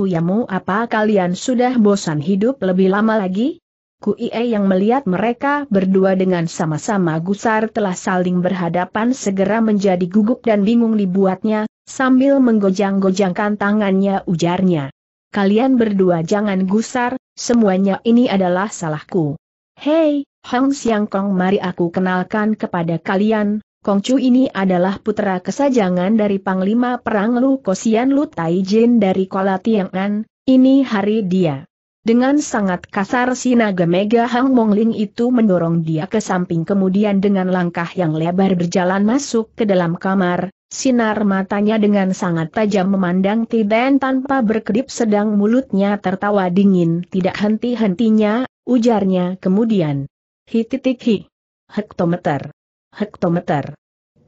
apa kalian sudah bosan hidup lebih lama lagi? Ie yang melihat mereka berdua dengan sama-sama gusar telah saling berhadapan segera menjadi gugup dan bingung dibuatnya, sambil menggojang-gojangkan tangannya ujarnya. Kalian berdua jangan gusar, semuanya ini adalah salahku. Hei, Hong Siang Kong mari aku kenalkan kepada kalian, Kong Chu ini adalah putra kesajangan dari Panglima Perang Lu Kosian Lu Tai Jin dari Kolatian. Tiangan, ini hari dia. Dengan sangat kasar si naga mega Hang Mongling itu mendorong dia ke samping kemudian dengan langkah yang lebar berjalan masuk ke dalam kamar, sinar matanya dengan sangat tajam memandang Tiden tanpa berkedip sedang mulutnya tertawa dingin tidak henti-hentinya, ujarnya kemudian. Hi titik hi. Hektometer. Hektometer.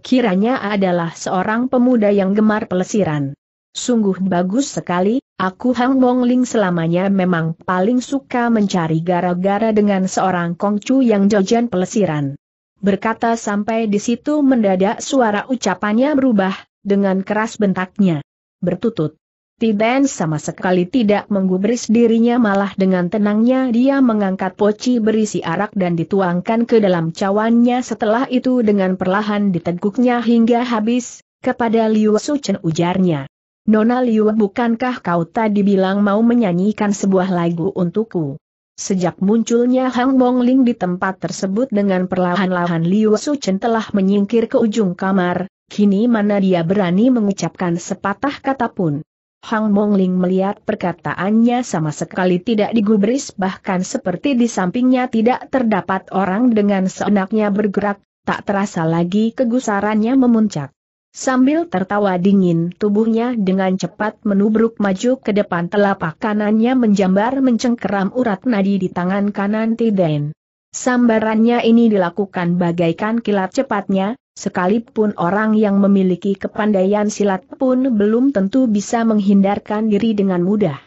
Kiranya adalah seorang pemuda yang gemar pelesiran. Sungguh bagus sekali, Aku Hang Bong Ling selamanya memang paling suka mencari gara-gara dengan seorang kongcu yang jajan pelesiran. Berkata sampai di situ mendadak suara ucapannya berubah, dengan keras bentaknya. Bertutut. Tiben sama sekali tidak menggubris dirinya malah dengan tenangnya dia mengangkat poci berisi arak dan dituangkan ke dalam cawannya setelah itu dengan perlahan diteguknya hingga habis, kepada Liu Su Chen ujarnya. Nona Liu bukankah kau tadi bilang mau menyanyikan sebuah lagu untukku? Sejak munculnya Hang Bong Ling di tempat tersebut dengan perlahan-lahan Liu Su Suchen telah menyingkir ke ujung kamar, kini mana dia berani mengucapkan sepatah kata pun. Hang Bong Ling melihat perkataannya sama sekali tidak digubris bahkan seperti di sampingnya tidak terdapat orang dengan seenaknya bergerak, tak terasa lagi kegusarannya memuncak. Sambil tertawa dingin tubuhnya dengan cepat menubruk maju ke depan telapak kanannya menjambar mencengkeram urat nadi di tangan kanan Tiden. Sambarannya ini dilakukan bagaikan kilat cepatnya, sekalipun orang yang memiliki kepandaian silat pun belum tentu bisa menghindarkan diri dengan mudah.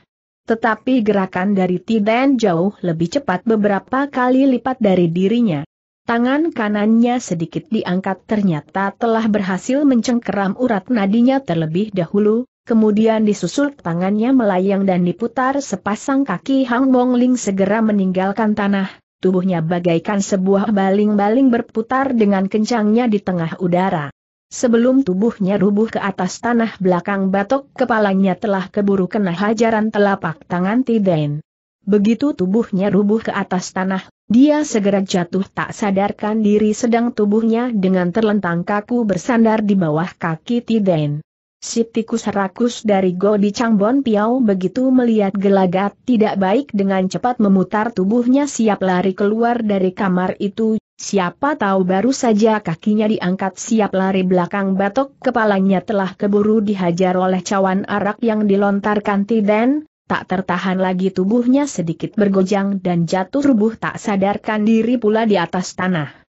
Tetapi gerakan dari Tiden jauh lebih cepat beberapa kali lipat dari dirinya. Tangan kanannya sedikit diangkat ternyata telah berhasil mencengkeram urat nadinya terlebih dahulu, kemudian disusul tangannya melayang dan diputar sepasang kaki Hang Mong Ling segera meninggalkan tanah, tubuhnya bagaikan sebuah baling-baling berputar dengan kencangnya di tengah udara. Sebelum tubuhnya rubuh ke atas tanah belakang batok kepalanya telah keburu kena hajaran telapak tangan Tiden. Begitu tubuhnya rubuh ke atas tanah, dia segera jatuh tak sadarkan diri sedang tubuhnya dengan terlentang kaku bersandar di bawah kaki Tiden. Si tikus rakus dari Godi Changbon Piao begitu melihat gelagat tidak baik dengan cepat memutar tubuhnya siap lari keluar dari kamar itu, siapa tahu baru saja kakinya diangkat siap lari belakang batok kepalanya telah keburu dihajar oleh cawan arak yang dilontarkan Tiden, tak tertahan lagi tubuhnya sedikit bergojang dan jatuh rubuh tak sadarkan diri pula di atas tanah.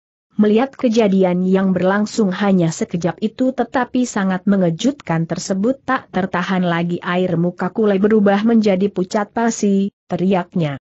Melihat kejadian yang berlangsung hanya sekejap itu tetapi sangat mengejutkan tersebut tak tertahan lagi air muka kulai berubah menjadi pucat pasi, teriaknya.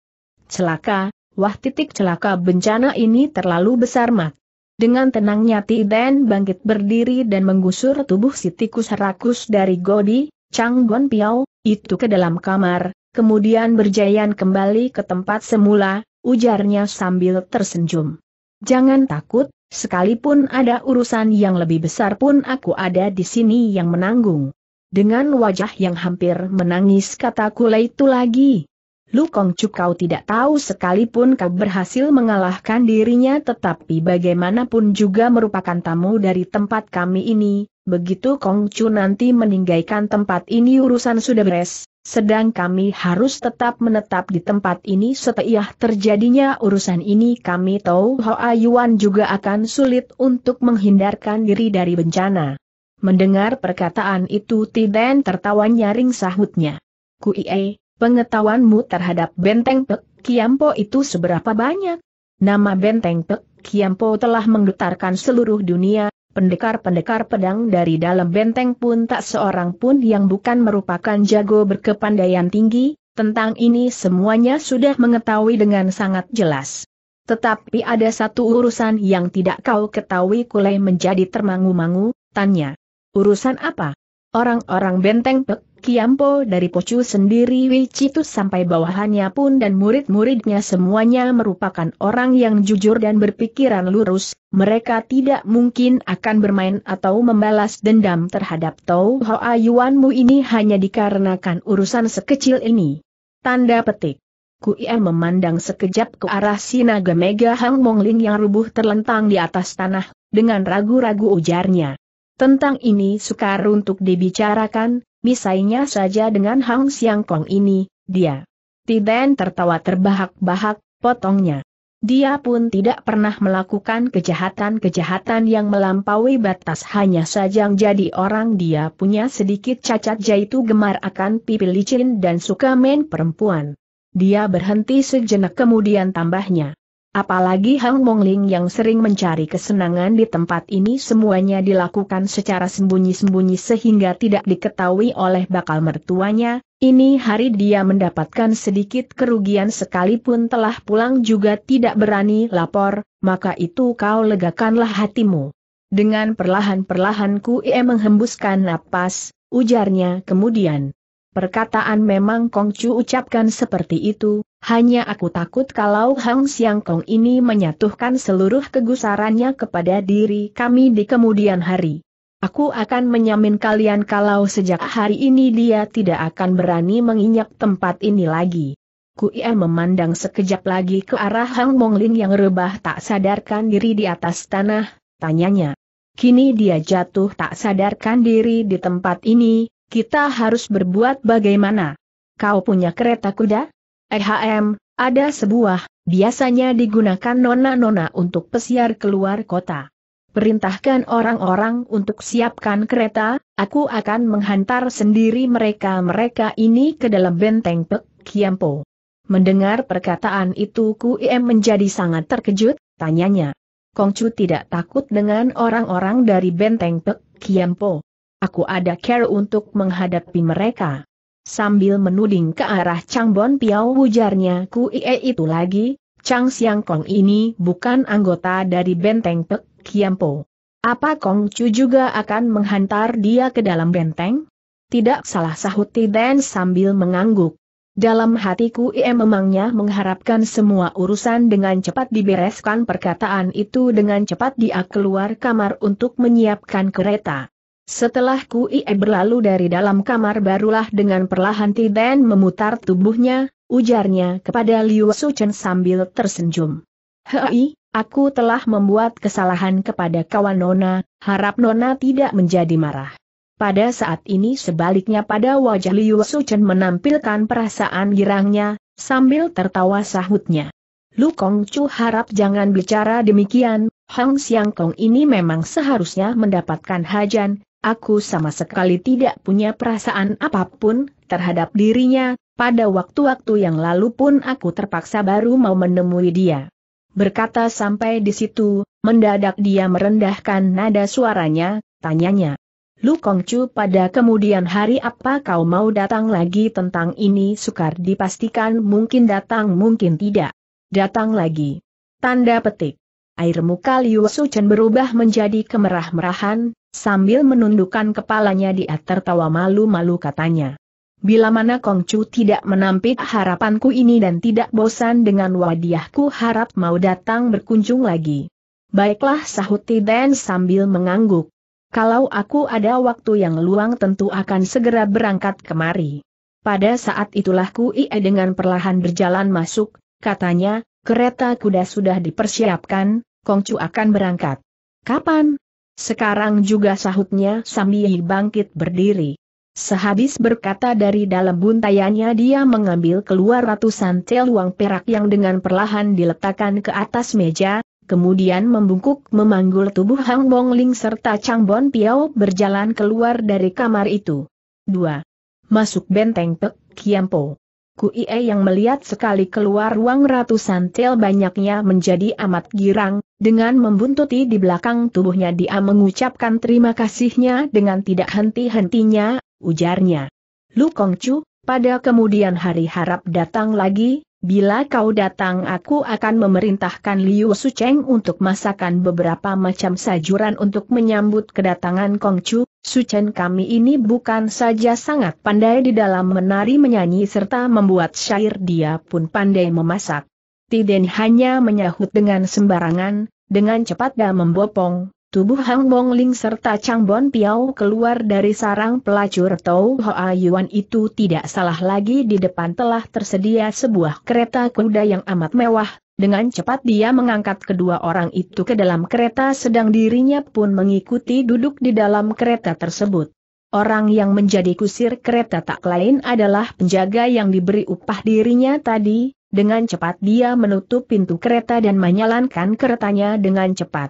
Celaka, wah titik celaka bencana ini terlalu besar mat. Dengan tenangnya Tiden bangkit berdiri dan menggusur tubuh si tikus rakus dari godi, Chang Gon Piao, itu ke dalam kamar, kemudian berjayan kembali ke tempat semula, ujarnya sambil tersenyum. Jangan takut, sekalipun ada urusan yang lebih besar pun aku ada di sini yang menanggung. Dengan wajah yang hampir menangis kata Kule itu lagi. Lu Kong Chu kau tidak tahu sekalipun kau berhasil mengalahkan dirinya tetapi bagaimanapun juga merupakan tamu dari tempat kami ini, begitu Kong Chu nanti meninggalkan tempat ini urusan sudah beres, sedang kami harus tetap menetap di tempat ini setelah terjadinya urusan ini kami tahu Hoa Yuan juga akan sulit untuk menghindarkan diri dari bencana. Mendengar perkataan itu Tiden tertawa nyaring sahutnya. Kuie, pengetahuanmu terhadap benteng Pek Kiampo itu seberapa banyak? Nama benteng Pek Kiampo telah menggetarkan seluruh dunia, pendekar-pendekar pedang dari dalam benteng pun tak seorang pun yang bukan merupakan jago berkepandaian tinggi, tentang ini semuanya sudah mengetahui dengan sangat jelas. Tetapi ada satu urusan yang tidak kau ketahui Kulai menjadi termangu-mangu, tanya. Urusan apa? Orang-orang benteng pek Kiampo dari Pocu sendiri Wicitus sampai bawahannya pun dan murid-muridnya semuanya merupakan orang yang jujur dan berpikiran lurus, mereka tidak mungkin akan bermain atau membalas dendam terhadap Tau Hoa Yuanmu ini hanya dikarenakan urusan sekecil ini. Tanda petik. Kuia memandang sekejap ke arah Sinaga Mega Hang Mongling yang rubuh terlentang di atas tanah, dengan ragu-ragu ujarnya. Tentang ini sukar untuk dibicarakan, Misalnya saja dengan Hang Siang Kong ini, dia. Tiden tertawa terbahak-bahak, potongnya. Dia pun tidak pernah melakukan kejahatan-kejahatan yang melampaui batas hanya saja jadi orang dia punya sedikit cacat yaitu gemar akan pipi licin dan suka main perempuan. Dia berhenti sejenak kemudian tambahnya. Apalagi Hang Mongling yang sering mencari kesenangan di tempat ini semuanya dilakukan secara sembunyi-sembunyi sehingga tidak diketahui oleh bakal mertuanya, ini hari dia mendapatkan sedikit kerugian sekalipun telah pulang juga tidak berani lapor, maka itu kau legakanlah hatimu. Dengan perlahan-perlahan Ku ia menghembuskan napas, ujarnya kemudian. Perkataan memang Kongcu ucapkan seperti itu, hanya aku takut kalau Hang Xiang Kong ini menyatukan seluruh kegusarannya kepada diri kami di kemudian hari. Aku akan menyamin kalian kalau sejak hari ini dia tidak akan berani menginjak tempat ini lagi. Kuia memandang sekejap lagi ke arah Hang Monglin yang rebah tak sadarkan diri di atas tanah, tanyanya. Kini dia jatuh tak sadarkan diri di tempat ini, kita harus berbuat bagaimana? Kau punya kereta kuda? EHM, ada sebuah, biasanya digunakan nona-nona untuk pesiar keluar kota. Perintahkan orang-orang untuk siapkan kereta, aku akan menghantar sendiri mereka-mereka ini ke dalam benteng Pek Kiampo. Mendengar perkataan itu Ku Kuiem menjadi sangat terkejut, tanyanya. Kongcu tidak takut dengan orang-orang dari benteng Pek Kiampo. Aku ada care untuk menghadapi mereka sambil menuding ke arah Chang Bon Piao ujarnya Ku Ie itu lagi, Chang Siang Kong ini bukan anggota dari benteng Pek Kiampo. Apa Kong Chu juga akan menghantar dia ke dalam benteng? Tidak salah sahut Tiden sambil mengangguk. Dalam hatiku ia memangnya mengharapkan semua urusan dengan cepat dibereskan perkataan itu dengan cepat dia keluar kamar untuk menyiapkan kereta. Setelah Kui berlalu dari dalam kamar barulah dengan perlahan Tiden memutar tubuhnya, ujarnya kepada Liu Suchen sambil tersenyum. Hei, aku telah membuat kesalahan kepada kawan Nona, harap Nona tidak menjadi marah. Pada saat ini sebaliknya pada wajah Liu Suchen menampilkan perasaan girangnya, sambil tertawa sahutnya. Lu Kong Chu harap jangan bicara demikian, Hong Xiangkong Kong ini memang seharusnya mendapatkan hajan, Aku sama sekali tidak punya perasaan apapun terhadap dirinya, pada waktu-waktu yang lalu pun aku terpaksa baru mau menemui dia. Berkata sampai di situ, mendadak dia merendahkan nada suaranya, tanyanya. Lu Kongcu pada kemudian hari apa kau mau datang lagi tentang ini sukar dipastikan mungkin datang mungkin tidak. Datang lagi. Tanda petik. Air muka Liu Su Chen berubah menjadi kemerah-merahan, Sambil menundukkan kepalanya dia tertawa malu-malu katanya. Bila mana Kongcu tidak menampik harapanku ini dan tidak bosan dengan wadiahku harap mau datang berkunjung lagi. Baiklah sahut Tiden sambil mengangguk. Kalau aku ada waktu yang luang tentu akan segera berangkat kemari. Pada saat itulah ku ia dengan perlahan berjalan masuk, katanya, kereta kuda sudah dipersiapkan, Kongcu akan berangkat. Kapan? Sekarang juga sahutnya sambil bangkit berdiri. Sehabis berkata dari dalam buntayannya dia mengambil keluar ratusan tel uang perak yang dengan perlahan diletakkan ke atas meja, kemudian membungkuk memanggul tubuh Hang Ling serta Chang Bon Piao berjalan keluar dari kamar itu. 2. Masuk benteng Pek Kiampo. Kuie yang melihat sekali keluar ruang ratusan tel banyaknya menjadi amat girang, dengan membuntuti di belakang tubuhnya dia mengucapkan terima kasihnya dengan tidak henti-hentinya, ujarnya. Lu Kongcu, pada kemudian hari harap datang lagi, Bila kau datang aku akan memerintahkan Liu Sucheng untuk masakan beberapa macam sajuran untuk menyambut kedatangan Kongcu, Suchen kami ini bukan saja sangat pandai di dalam menari menyanyi serta membuat syair dia pun pandai memasak. Tiden hanya menyahut dengan sembarangan, dengan cepat dan membopong, Tubuh Hang Ling serta Chang Bon Piao keluar dari sarang pelacur Tau Hoa Yuan itu tidak salah lagi di depan telah tersedia sebuah kereta kuda yang amat mewah, dengan cepat dia mengangkat kedua orang itu ke dalam kereta sedang dirinya pun mengikuti duduk di dalam kereta tersebut. Orang yang menjadi kusir kereta tak lain adalah penjaga yang diberi upah dirinya tadi, dengan cepat dia menutup pintu kereta dan menyalankan keretanya dengan cepat.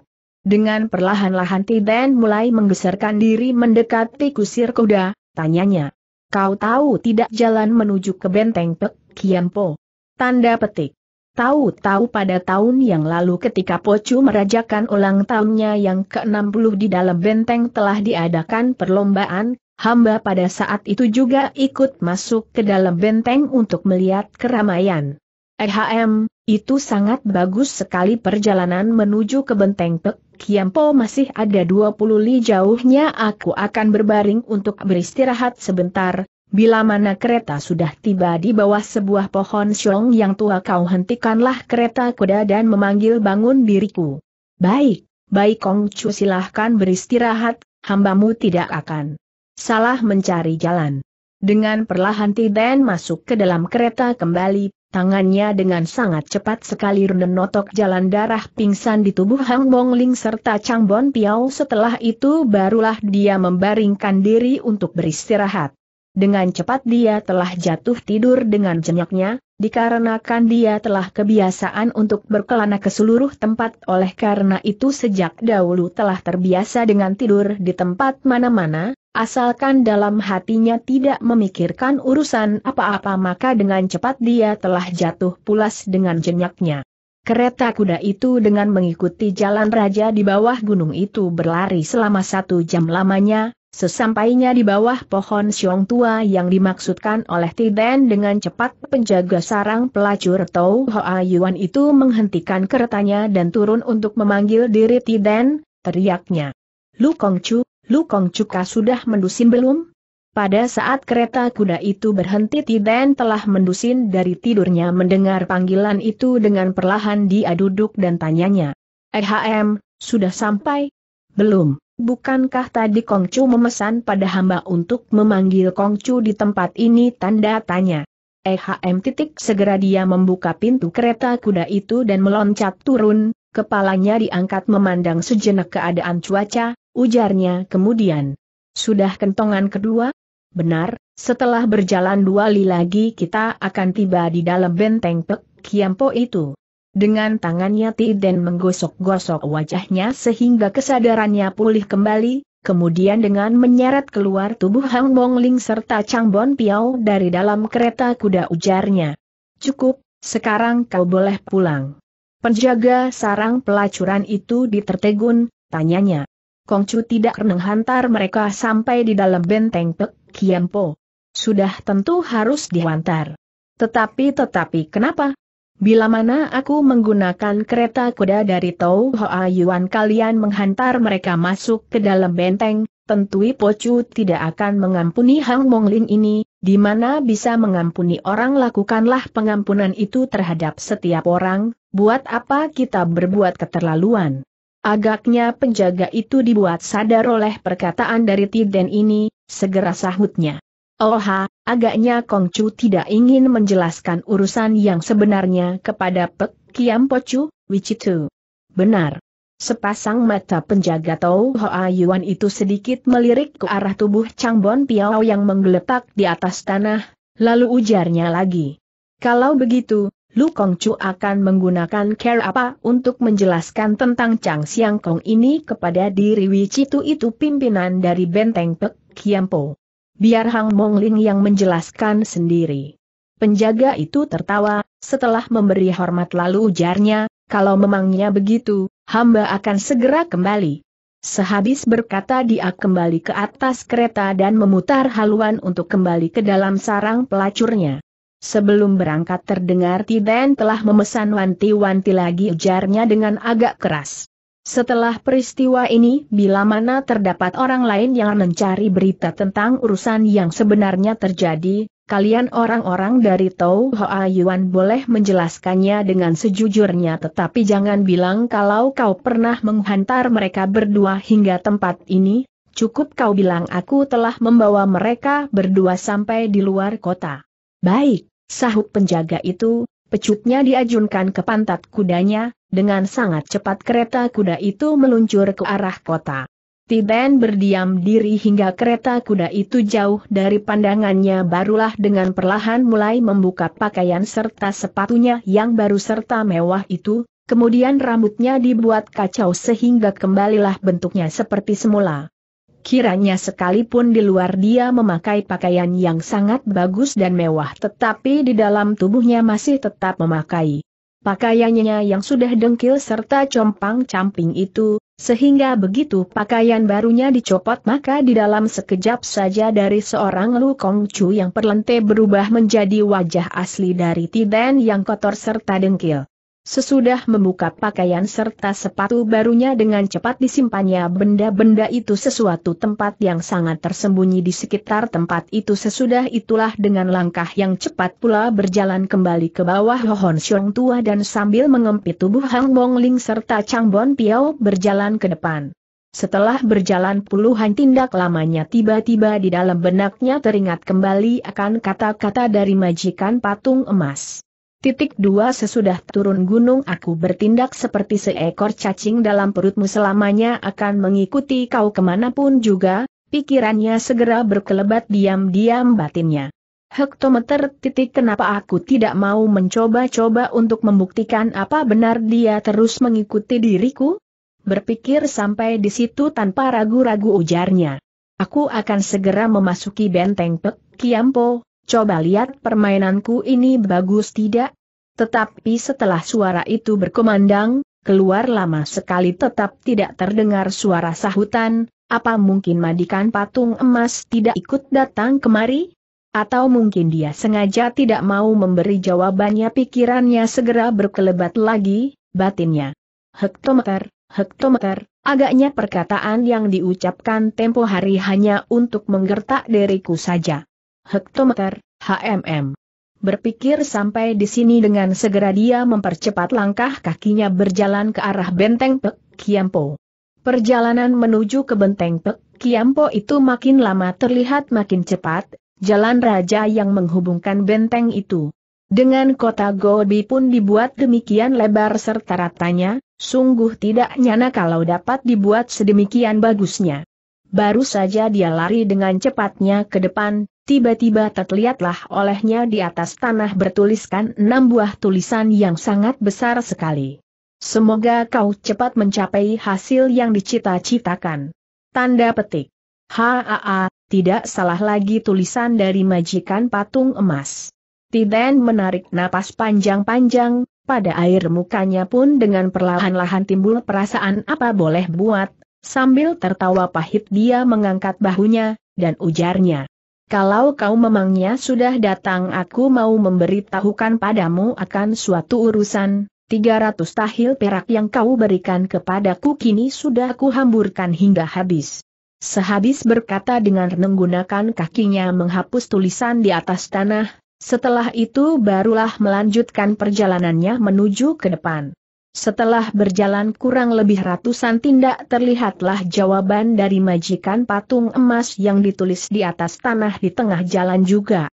Dengan perlahan-lahan Tiden mulai menggeserkan diri mendekati kusir kuda, tanyanya. Kau tahu tidak jalan menuju ke benteng Pek Kiampo? Tanda petik. Tahu-tahu pada tahun yang lalu ketika Pocu merajakan ulang tahunnya yang ke-60 di dalam benteng telah diadakan perlombaan, hamba pada saat itu juga ikut masuk ke dalam benteng untuk melihat keramaian. Ehm, itu sangat bagus sekali perjalanan menuju ke benteng Pek Kiampo masih ada 20 li jauhnya aku akan berbaring untuk beristirahat sebentar, bila mana kereta sudah tiba di bawah sebuah pohon siong yang tua kau hentikanlah kereta kuda dan memanggil bangun diriku. Baik, baik Kong Chu silahkan beristirahat, hambamu tidak akan salah mencari jalan. Dengan perlahan Tiden masuk ke dalam kereta kembali, Tangannya dengan sangat cepat sekali menotok jalan darah pingsan di tubuh Hang Ling serta Chang Bon Piao setelah itu barulah dia membaringkan diri untuk beristirahat. Dengan cepat dia telah jatuh tidur dengan jenyaknya, dikarenakan dia telah kebiasaan untuk berkelana ke seluruh tempat oleh karena itu sejak dahulu telah terbiasa dengan tidur di tempat mana-mana, asalkan dalam hatinya tidak memikirkan urusan apa-apa maka dengan cepat dia telah jatuh pulas dengan jenyaknya. Kereta kuda itu dengan mengikuti jalan raja di bawah gunung itu berlari selama satu jam lamanya, sesampainya di bawah pohon siong tua yang dimaksudkan oleh Tiden dengan cepat penjaga sarang pelacur Tau Hoa Yuan itu menghentikan keretanya dan turun untuk memanggil diri Tiden, teriaknya. Lu Kong Chu, Lu Kong Cuka sudah mendusin belum? Pada saat kereta kuda itu berhenti Tiden telah mendusin dari tidurnya mendengar panggilan itu dengan perlahan dia duduk dan tanyanya. EHM, sudah sampai? Belum, bukankah tadi Kongcu memesan pada hamba untuk memanggil Kongcu di tempat ini tanda tanya. EHM titik segera dia membuka pintu kereta kuda itu dan meloncat turun, kepalanya diangkat memandang sejenak keadaan cuaca, Ujarnya kemudian. Sudah kentongan kedua? Benar, setelah berjalan dua li lagi kita akan tiba di dalam benteng Pek Kiampo itu. Dengan tangannya Tiden menggosok-gosok wajahnya sehingga kesadarannya pulih kembali, kemudian dengan menyeret keluar tubuh Hang Bongling serta Chang Bon Piao dari dalam kereta kuda ujarnya. Cukup, sekarang kau boleh pulang. Penjaga sarang pelacuran itu ditertegun, tanyanya. Kongcu tidak hantar mereka sampai di dalam benteng Pek Kiampo. Sudah tentu harus dihantar. Tetapi tetapi kenapa? Bila mana aku menggunakan kereta kuda dari Tau Hoa Yuan kalian menghantar mereka masuk ke dalam benteng, tentu Chu tidak akan mengampuni Hang Monglin ini, di mana bisa mengampuni orang lakukanlah pengampunan itu terhadap setiap orang, buat apa kita berbuat keterlaluan. Agaknya penjaga itu dibuat sadar oleh perkataan dari Tiden ini, segera sahutnya. Oha, agaknya Kongcu tidak ingin menjelaskan urusan yang sebenarnya kepada Pek Kiam Pocu, Wichitu. Benar. Sepasang mata penjaga Tau Hoa Yuan itu sedikit melirik ke arah tubuh Chang Bon Piao yang menggeletak di atas tanah, lalu ujarnya lagi. Kalau begitu, Lu Kong Chu akan menggunakan care apa untuk menjelaskan tentang Chang Siang Kong ini kepada diri Wicitu itu pimpinan dari benteng Pek Kiampo. Biar Hang Mong Ling yang menjelaskan sendiri. Penjaga itu tertawa, setelah memberi hormat lalu ujarnya, kalau memangnya begitu, hamba akan segera kembali. Sehabis berkata dia kembali ke atas kereta dan memutar haluan untuk kembali ke dalam sarang pelacurnya. Sebelum berangkat terdengar Tiden telah memesan wanti-wanti lagi ujarnya dengan agak keras. Setelah peristiwa ini, bila mana terdapat orang lain yang mencari berita tentang urusan yang sebenarnya terjadi, kalian orang-orang dari Tau Hoa Yuan boleh menjelaskannya dengan sejujurnya tetapi jangan bilang kalau kau pernah menghantar mereka berdua hingga tempat ini, cukup kau bilang aku telah membawa mereka berdua sampai di luar kota. Baik. Sahut penjaga itu, pecutnya diajunkan ke pantat kudanya, dengan sangat cepat kereta kuda itu meluncur ke arah kota. Tiben berdiam diri hingga kereta kuda itu jauh dari pandangannya barulah dengan perlahan mulai membuka pakaian serta sepatunya yang baru serta mewah itu, kemudian rambutnya dibuat kacau sehingga kembalilah bentuknya seperti semula. Kiranya sekalipun di luar dia memakai pakaian yang sangat bagus dan mewah tetapi di dalam tubuhnya masih tetap memakai pakaiannya yang sudah dengkil serta compang-camping itu, sehingga begitu pakaian barunya dicopot maka di dalam sekejap saja dari seorang Lu Kong Chu yang perlente berubah menjadi wajah asli dari Tiden yang kotor serta dengkil. Sesudah membuka pakaian serta sepatu barunya dengan cepat disimpannya benda-benda itu sesuatu tempat yang sangat tersembunyi di sekitar tempat itu sesudah itulah dengan langkah yang cepat pula berjalan kembali ke bawah Hohon Xiong tua dan sambil mengempit tubuh Hang Bong Ling serta Chang Bon Piao berjalan ke depan. Setelah berjalan puluhan tindak lamanya tiba-tiba di dalam benaknya teringat kembali akan kata-kata dari majikan patung emas. Titik dua sesudah turun gunung aku bertindak seperti seekor cacing dalam perutmu selamanya akan mengikuti kau kemanapun juga, pikirannya segera berkelebat diam-diam batinnya. Hektometer titik kenapa aku tidak mau mencoba-coba untuk membuktikan apa benar dia terus mengikuti diriku? Berpikir sampai di situ tanpa ragu-ragu ujarnya. Aku akan segera memasuki benteng Pek Kiampo, coba lihat permainanku ini bagus tidak? Tetapi setelah suara itu berkumandang, keluar lama sekali tetap tidak terdengar suara sahutan, apa mungkin madikan patung emas tidak ikut datang kemari? Atau mungkin dia sengaja tidak mau memberi jawabannya pikirannya segera berkelebat lagi, batinnya. Hektometer, hektometer, agaknya perkataan yang diucapkan tempo hari hanya untuk menggertak diriku saja hektometer, HMM. Berpikir sampai di sini dengan segera dia mempercepat langkah kakinya berjalan ke arah benteng Pek Kiampo. Perjalanan menuju ke benteng Pek Kiampo itu makin lama terlihat makin cepat, jalan raja yang menghubungkan benteng itu. Dengan kota Gobi pun dibuat demikian lebar serta ratanya, sungguh tidak nyana kalau dapat dibuat sedemikian bagusnya. Baru saja dia lari dengan cepatnya ke depan, tiba-tiba terlihatlah olehnya di atas tanah bertuliskan enam buah tulisan yang sangat besar sekali. Semoga kau cepat mencapai hasil yang dicita-citakan. Tanda petik. Haa, tidak salah lagi tulisan dari majikan patung emas. Tiden menarik napas panjang-panjang, pada air mukanya pun dengan perlahan-lahan timbul perasaan apa boleh buat, Sambil tertawa pahit dia mengangkat bahunya, dan ujarnya. Kalau kau memangnya sudah datang aku mau memberitahukan padamu akan suatu urusan, 300 tahil perak yang kau berikan kepadaku kini sudah aku hamburkan hingga habis. Sehabis berkata dengan menggunakan kakinya menghapus tulisan di atas tanah, setelah itu barulah melanjutkan perjalanannya menuju ke depan. Setelah berjalan kurang lebih ratusan tindak terlihatlah jawaban dari majikan patung emas yang ditulis di atas tanah di tengah jalan juga.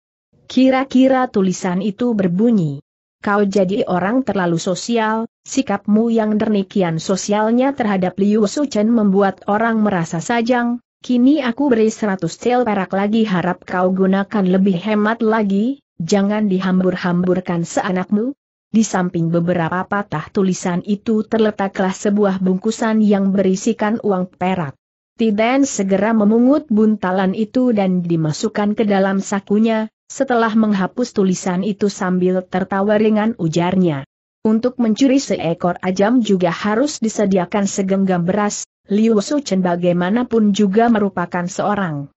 Kira-kira tulisan itu berbunyi. Kau jadi orang terlalu sosial, sikapmu yang dernikian sosialnya terhadap Liu Suchen membuat orang merasa sajang, Kini aku beri seratus sel perak lagi harap kau gunakan lebih hemat lagi, jangan dihambur-hamburkan seanakmu. Di samping beberapa patah tulisan itu terletaklah sebuah bungkusan yang berisikan uang perak. Tiden segera memungut buntalan itu dan dimasukkan ke dalam sakunya, setelah menghapus tulisan itu sambil tertawa ringan ujarnya. Untuk mencuri seekor ajam juga harus disediakan segenggam beras, Liu Suchen bagaimanapun juga merupakan seorang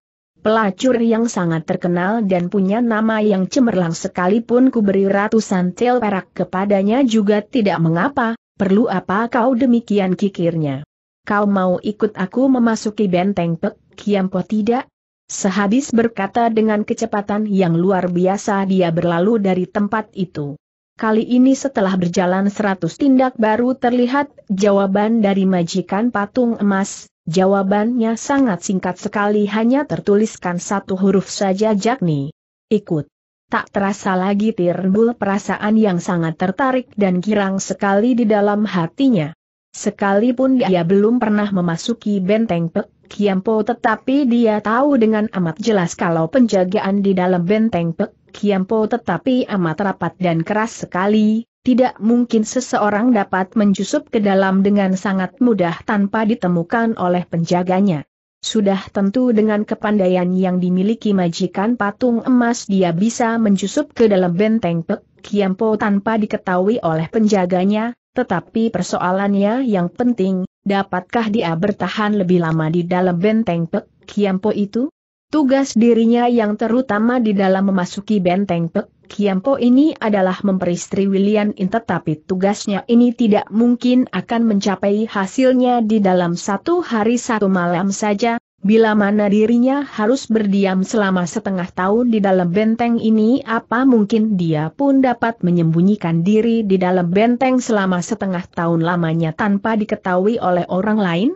pelacur yang sangat terkenal dan punya nama yang cemerlang sekalipun kuberi ratusan tel perak kepadanya juga tidak mengapa, perlu apa kau demikian kikirnya. Kau mau ikut aku memasuki benteng Pek Kiampo tidak? Sehabis berkata dengan kecepatan yang luar biasa dia berlalu dari tempat itu. Kali ini setelah berjalan seratus tindak baru terlihat jawaban dari majikan patung emas, Jawabannya sangat singkat sekali hanya tertuliskan satu huruf saja jakni. Ikut. Tak terasa lagi tirbul perasaan yang sangat tertarik dan girang sekali di dalam hatinya. Sekalipun dia belum pernah memasuki benteng Pek Kiampo tetapi dia tahu dengan amat jelas kalau penjagaan di dalam benteng Pek Kiampo tetapi amat rapat dan keras sekali, tidak mungkin seseorang dapat menjusup ke dalam dengan sangat mudah tanpa ditemukan oleh penjaganya. Sudah tentu dengan kepandaian yang dimiliki majikan patung emas dia bisa menjusup ke dalam benteng Pek Kiampo tanpa diketahui oleh penjaganya, tetapi persoalannya yang penting, dapatkah dia bertahan lebih lama di dalam benteng Pek Kiampo itu? Tugas dirinya yang terutama di dalam memasuki benteng Pek Kiampo ini adalah memperistri William In tetapi tugasnya ini tidak mungkin akan mencapai hasilnya di dalam satu hari satu malam saja, bila mana dirinya harus berdiam selama setengah tahun di dalam benteng ini apa mungkin dia pun dapat menyembunyikan diri di dalam benteng selama setengah tahun lamanya tanpa diketahui oleh orang lain?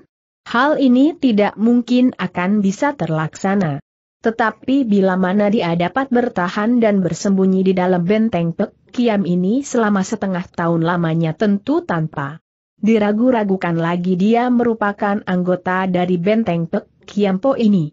Hal ini tidak mungkin akan bisa terlaksana. Tetapi bila mana dia dapat bertahan dan bersembunyi di dalam benteng pek, kiam ini selama setengah tahun lamanya tentu tanpa diragu-ragukan lagi dia merupakan anggota dari benteng pek, Kiam Po ini.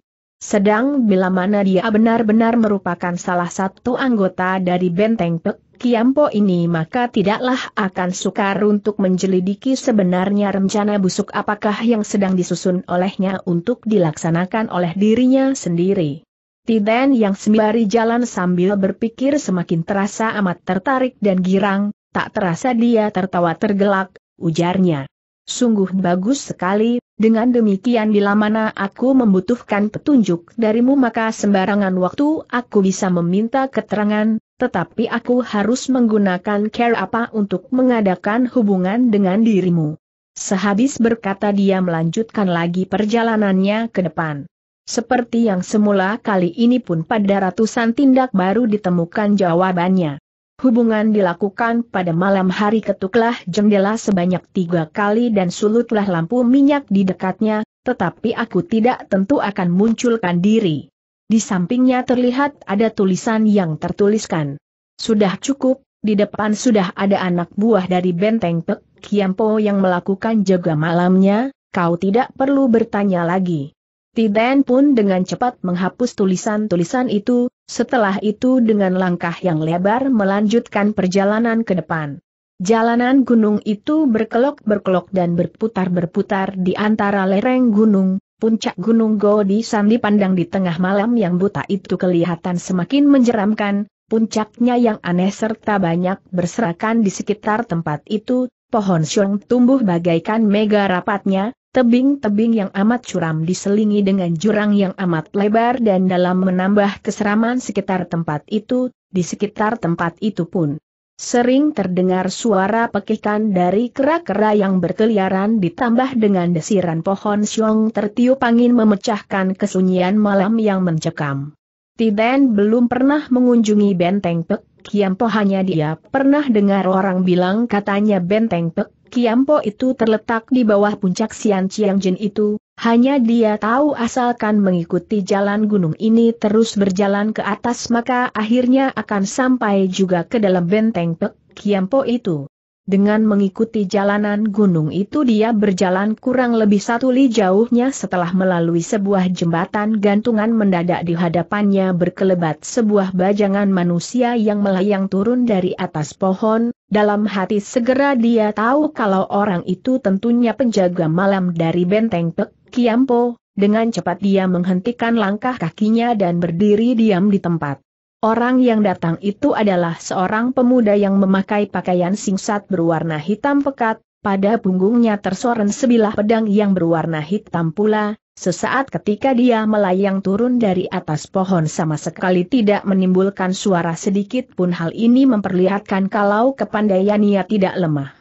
Sedang bila mana dia benar-benar merupakan salah satu anggota dari benteng Pek Kiampo ini maka tidaklah akan sukar untuk menjelidiki sebenarnya rencana busuk apakah yang sedang disusun olehnya untuk dilaksanakan oleh dirinya sendiri. Tiden yang sembari jalan sambil berpikir semakin terasa amat tertarik dan girang, tak terasa dia tertawa tergelak, ujarnya. Sungguh bagus sekali, dengan demikian bila mana aku membutuhkan petunjuk darimu maka sembarangan waktu aku bisa meminta keterangan, tetapi aku harus menggunakan care apa untuk mengadakan hubungan dengan dirimu. Sehabis berkata dia melanjutkan lagi perjalanannya ke depan. Seperti yang semula kali ini pun pada ratusan tindak baru ditemukan jawabannya. Hubungan dilakukan pada malam hari ketuklah jendela sebanyak tiga kali dan sulutlah lampu minyak di dekatnya, tetapi aku tidak tentu akan munculkan diri. Di sampingnya terlihat ada tulisan yang tertuliskan. Sudah cukup, di depan sudah ada anak buah dari benteng Pek Kiampo yang melakukan jaga malamnya, kau tidak perlu bertanya lagi. Tiden pun dengan cepat menghapus tulisan-tulisan itu, setelah itu dengan langkah yang lebar melanjutkan perjalanan ke depan. Jalanan gunung itu berkelok-berkelok dan berputar-berputar di antara lereng gunung, puncak gunung Godi Sandi pandang di tengah malam yang buta itu kelihatan semakin menjeramkan, puncaknya yang aneh serta banyak berserakan di sekitar tempat itu, pohon syong tumbuh bagaikan mega rapatnya, Tebing-tebing yang amat curam diselingi dengan jurang yang amat lebar dan dalam menambah keseraman sekitar tempat itu, di sekitar tempat itu pun. Sering terdengar suara pekikan dari kera-kera yang berkeliaran ditambah dengan desiran pohon siong tertiup angin memecahkan kesunyian malam yang mencekam. Tiden belum pernah mengunjungi benteng Pek Kiampo hanya dia pernah dengar orang bilang katanya benteng Pek Kiampo itu terletak di bawah puncak Sian Jin itu, hanya dia tahu asalkan mengikuti jalan gunung ini terus berjalan ke atas maka akhirnya akan sampai juga ke dalam benteng Pek Kiampo itu. Dengan mengikuti jalanan gunung itu dia berjalan kurang lebih satu li jauhnya setelah melalui sebuah jembatan gantungan mendadak di hadapannya berkelebat sebuah bajangan manusia yang melayang turun dari atas pohon, dalam hati segera dia tahu kalau orang itu tentunya penjaga malam dari benteng Pek Kiampo, dengan cepat dia menghentikan langkah kakinya dan berdiri diam di tempat. Orang yang datang itu adalah seorang pemuda yang memakai pakaian singsat berwarna hitam pekat, pada punggungnya tersoren sebilah pedang yang berwarna hitam pula, sesaat ketika dia melayang turun dari atas pohon sama sekali tidak menimbulkan suara sedikit pun hal ini memperlihatkan kalau kepandaiannya tidak lemah.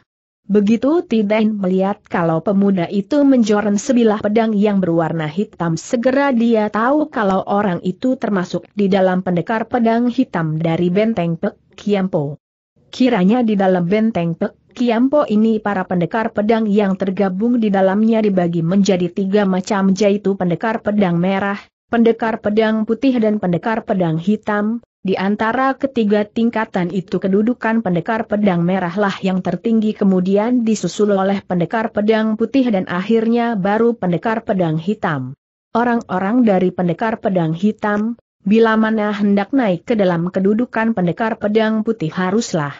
Begitu Tidain melihat kalau pemuda itu menjoran sebilah pedang yang berwarna hitam segera dia tahu kalau orang itu termasuk di dalam pendekar pedang hitam dari benteng Pek Kiampo. Kiranya di dalam benteng Pek Kiampo ini para pendekar pedang yang tergabung di dalamnya dibagi menjadi tiga macam yaitu pendekar pedang merah, pendekar pedang putih dan pendekar pedang hitam, di antara ketiga tingkatan itu kedudukan pendekar pedang merahlah yang tertinggi kemudian disusul oleh pendekar pedang putih dan akhirnya baru pendekar pedang hitam. Orang-orang dari pendekar pedang hitam, bila mana hendak naik ke dalam kedudukan pendekar pedang putih haruslah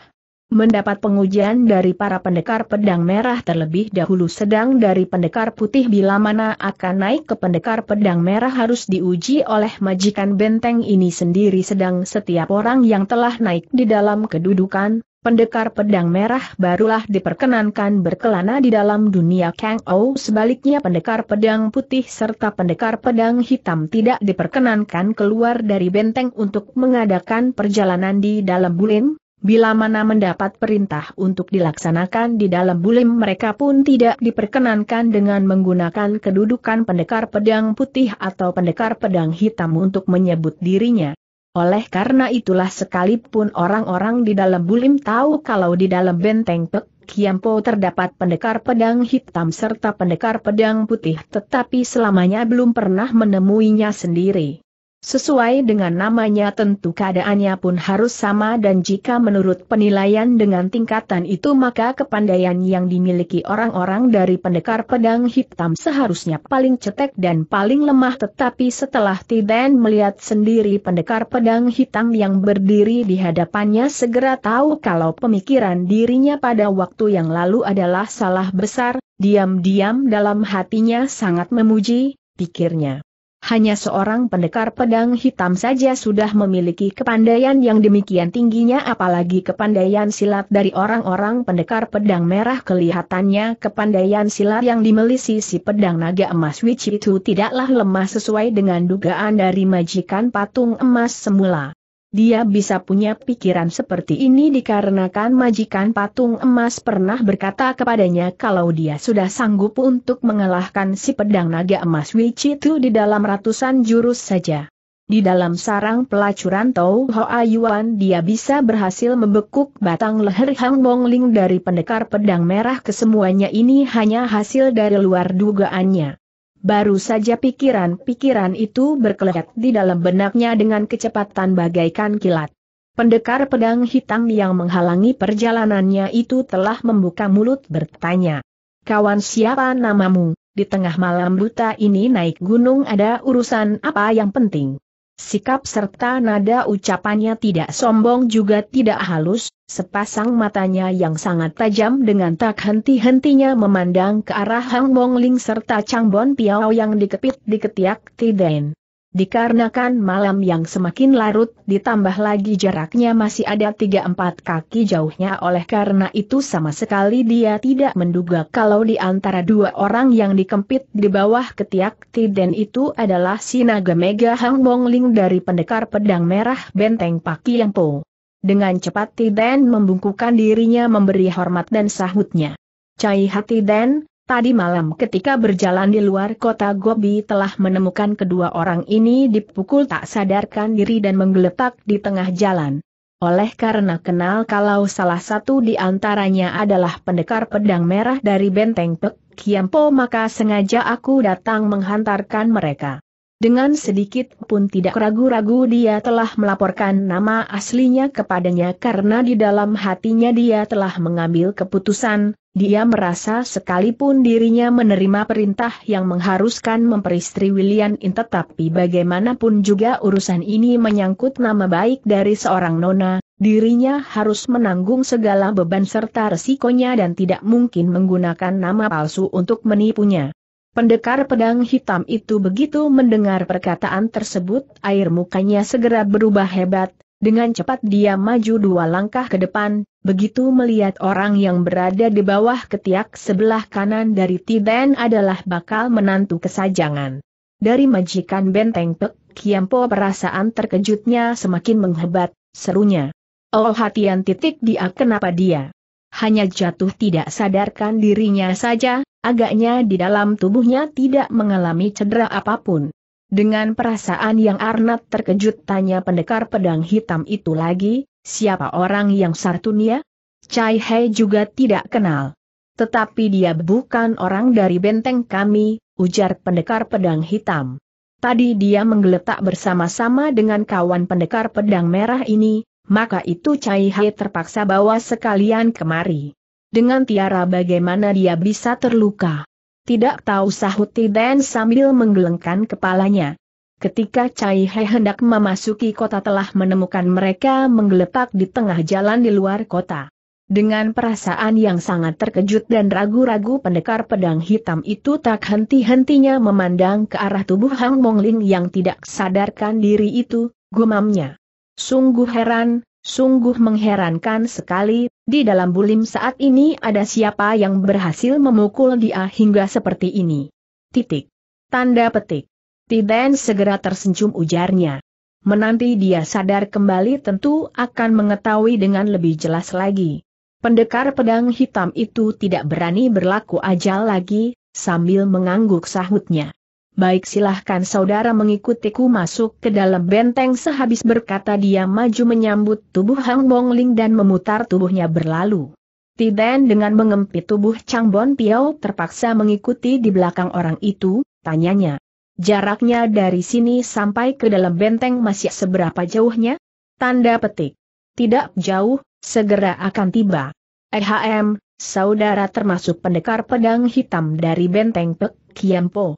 mendapat pengujian dari para pendekar pedang merah terlebih dahulu sedang dari pendekar putih bila mana akan naik ke pendekar pedang merah harus diuji oleh majikan benteng ini sendiri sedang setiap orang yang telah naik di dalam kedudukan, pendekar pedang merah barulah diperkenankan berkelana di dalam dunia Kang O sebaliknya pendekar pedang putih serta pendekar pedang hitam tidak diperkenankan keluar dari benteng untuk mengadakan perjalanan di dalam bulin, Bila mana mendapat perintah untuk dilaksanakan di dalam bulim mereka pun tidak diperkenankan dengan menggunakan kedudukan pendekar pedang putih atau pendekar pedang hitam untuk menyebut dirinya. Oleh karena itulah sekalipun orang-orang di dalam bulim tahu kalau di dalam benteng Pek Kiampo terdapat pendekar pedang hitam serta pendekar pedang putih tetapi selamanya belum pernah menemuinya sendiri. Sesuai dengan namanya tentu keadaannya pun harus sama dan jika menurut penilaian dengan tingkatan itu maka kepandaian yang dimiliki orang-orang dari pendekar pedang hitam seharusnya paling cetek dan paling lemah tetapi setelah Tiden melihat sendiri pendekar pedang hitam yang berdiri di hadapannya segera tahu kalau pemikiran dirinya pada waktu yang lalu adalah salah besar, diam-diam dalam hatinya sangat memuji, pikirnya hanya seorang pendekar pedang hitam saja sudah memiliki kepandaian yang demikian tingginya apalagi kepandaian silat dari orang-orang pendekar pedang merah kelihatannya kepandaian silat yang dimelisi si pedang naga emas which itu tidaklah lemah sesuai dengan dugaan dari majikan patung emas semula dia bisa punya pikiran seperti ini dikarenakan majikan patung emas pernah berkata kepadanya kalau dia sudah sanggup untuk mengalahkan si pedang naga emas itu di dalam ratusan jurus saja. Di dalam sarang pelacuran Tau Hoa Yuan dia bisa berhasil membekuk batang leher Hang Ling dari pendekar pedang merah kesemuanya ini hanya hasil dari luar dugaannya. Baru saja pikiran-pikiran itu berkelebat di dalam benaknya dengan kecepatan bagaikan kilat. Pendekar pedang hitam yang menghalangi perjalanannya itu telah membuka mulut bertanya. Kawan siapa namamu? Di tengah malam buta ini naik gunung ada urusan apa yang penting? Sikap serta nada ucapannya tidak sombong juga tidak halus, Sepasang matanya yang sangat tajam dengan tak henti-hentinya memandang ke arah Hang Mong Ling serta Chang Bon Piao yang dikepit di ketiak Tiden. Dikarenakan malam yang semakin larut, ditambah lagi jaraknya masih ada 3-4 kaki jauhnya oleh karena itu sama sekali dia tidak menduga kalau di antara dua orang yang dikempit di bawah ketiak Tiden itu adalah sinaga mega Hang Mong Ling dari pendekar pedang merah benteng Pak Yang Po. Dengan cepat Tiden membungkukkan dirinya memberi hormat dan sahutnya. Cai Hati Den, tadi malam ketika berjalan di luar kota Gobi telah menemukan kedua orang ini dipukul tak sadarkan diri dan menggeletak di tengah jalan. Oleh karena kenal kalau salah satu di antaranya adalah pendekar pedang merah dari benteng Pek Kiampo maka sengaja aku datang menghantarkan mereka. Dengan sedikit pun tidak ragu-ragu dia telah melaporkan nama aslinya kepadanya karena di dalam hatinya dia telah mengambil keputusan, dia merasa sekalipun dirinya menerima perintah yang mengharuskan memperistri William In tetapi bagaimanapun juga urusan ini menyangkut nama baik dari seorang nona, dirinya harus menanggung segala beban serta resikonya dan tidak mungkin menggunakan nama palsu untuk menipunya. Pendekar pedang hitam itu begitu mendengar perkataan tersebut, air mukanya segera berubah hebat, dengan cepat dia maju dua langkah ke depan, begitu melihat orang yang berada di bawah ketiak sebelah kanan dari Tiden adalah bakal menantu kesajangan. Dari majikan benteng Pek, Kiampo perasaan terkejutnya semakin menghebat, serunya. Oh hatian titik dia kenapa dia? Hanya jatuh tidak sadarkan dirinya saja, agaknya di dalam tubuhnya tidak mengalami cedera apapun. Dengan perasaan yang Arnat terkejut tanya pendekar pedang hitam itu lagi, siapa orang yang Sartunia? Chai Hei juga tidak kenal. Tetapi dia bukan orang dari benteng kami, ujar pendekar pedang hitam. Tadi dia menggeletak bersama-sama dengan kawan pendekar pedang merah ini, maka itu Chai Hei terpaksa bawa sekalian kemari dengan tiara bagaimana dia bisa terluka. Tidak tahu sahut Tiden sambil menggelengkan kepalanya. Ketika Cai He hendak memasuki kota telah menemukan mereka menggeletak di tengah jalan di luar kota. Dengan perasaan yang sangat terkejut dan ragu-ragu pendekar pedang hitam itu tak henti-hentinya memandang ke arah tubuh Hang Mongling yang tidak sadarkan diri itu, gumamnya. Sungguh heran, Sungguh mengherankan sekali, di dalam bulim saat ini ada siapa yang berhasil memukul dia hingga seperti ini. Titik. Tanda petik. Tiden segera tersenyum ujarnya. Menanti dia sadar kembali tentu akan mengetahui dengan lebih jelas lagi. Pendekar pedang hitam itu tidak berani berlaku ajal lagi, sambil mengangguk sahutnya. Baik silahkan saudara mengikutiku masuk ke dalam benteng sehabis berkata dia maju menyambut tubuh Hang Bong Ling dan memutar tubuhnya berlalu. Tiden dengan mengempit tubuh Chang Bon Piao terpaksa mengikuti di belakang orang itu, tanyanya. Jaraknya dari sini sampai ke dalam benteng masih seberapa jauhnya? Tanda petik. Tidak jauh, segera akan tiba. EHM, saudara termasuk pendekar pedang hitam dari benteng Pek Kiampo.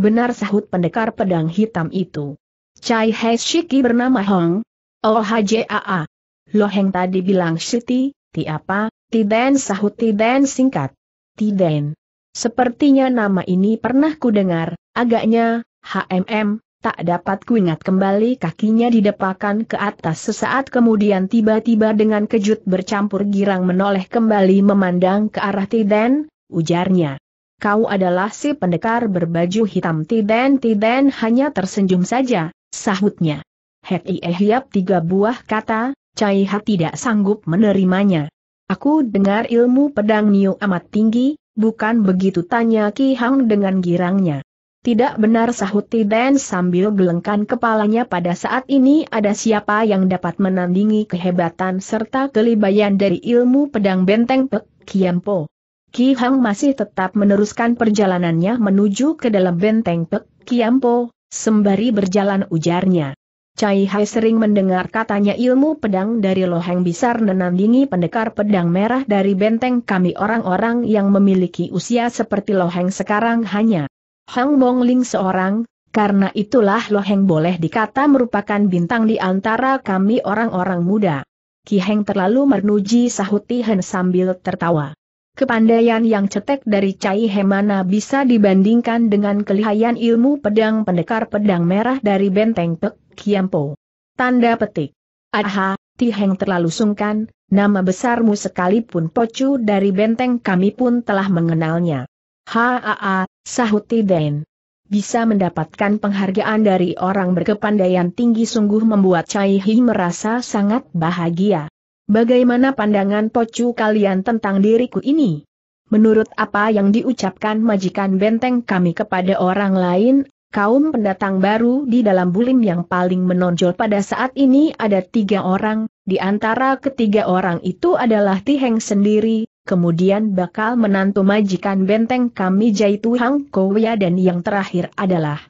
Benar sahut pendekar pedang hitam itu. Cai Hai Shiki bernama Hong. Oh HJAA. Loheng tadi bilang Siti, ti apa, Tiden sahut Tiden singkat. Tiden. Sepertinya nama ini pernah ku dengar, agaknya, HMM, tak dapat kuingat kembali kakinya didepakan ke atas sesaat kemudian tiba-tiba dengan kejut bercampur girang menoleh kembali memandang ke arah Tiden, ujarnya kau adalah si pendekar berbaju hitam Tiden Tiden hanya tersenyum saja, sahutnya. Hek eh tiga buah kata, Cai Ha tidak sanggup menerimanya. Aku dengar ilmu pedang Niu amat tinggi, bukan begitu tanya Ki Hang dengan girangnya. Tidak benar sahut Tiden sambil gelengkan kepalanya pada saat ini ada siapa yang dapat menandingi kehebatan serta kelibayan dari ilmu pedang benteng Pek Kiampo. Ki Hang masih tetap meneruskan perjalanannya menuju ke dalam benteng Pek Kiampo, sembari berjalan ujarnya. Cai Hai sering mendengar katanya ilmu pedang dari Loheng besar menandingi pendekar pedang merah dari benteng kami orang-orang yang memiliki usia seperti Loheng sekarang hanya Hang Ling seorang, karena itulah Loheng boleh dikata merupakan bintang di antara kami orang-orang muda. Ki Heng terlalu menuji sahuti Hen sambil tertawa. Kepandaian yang cetek dari Cai Hemana bisa dibandingkan dengan kelihayan ilmu pedang pendekar pedang merah dari benteng Pek Kiampo. Tanda petik. Aha, Tiheng terlalu sungkan, nama besarmu sekalipun pocu dari benteng kami pun telah mengenalnya. Haa, sahut Den. Bisa mendapatkan penghargaan dari orang berkepandaian tinggi sungguh membuat Cai Hi merasa sangat bahagia. Bagaimana pandangan pocu kalian tentang diriku ini? Menurut apa yang diucapkan majikan benteng kami kepada orang lain, kaum pendatang baru di dalam bulim yang paling menonjol pada saat ini ada tiga orang, di antara ketiga orang itu adalah Tiheng sendiri, kemudian bakal menantu majikan benteng kami Jaitu Hang Koya dan yang terakhir adalah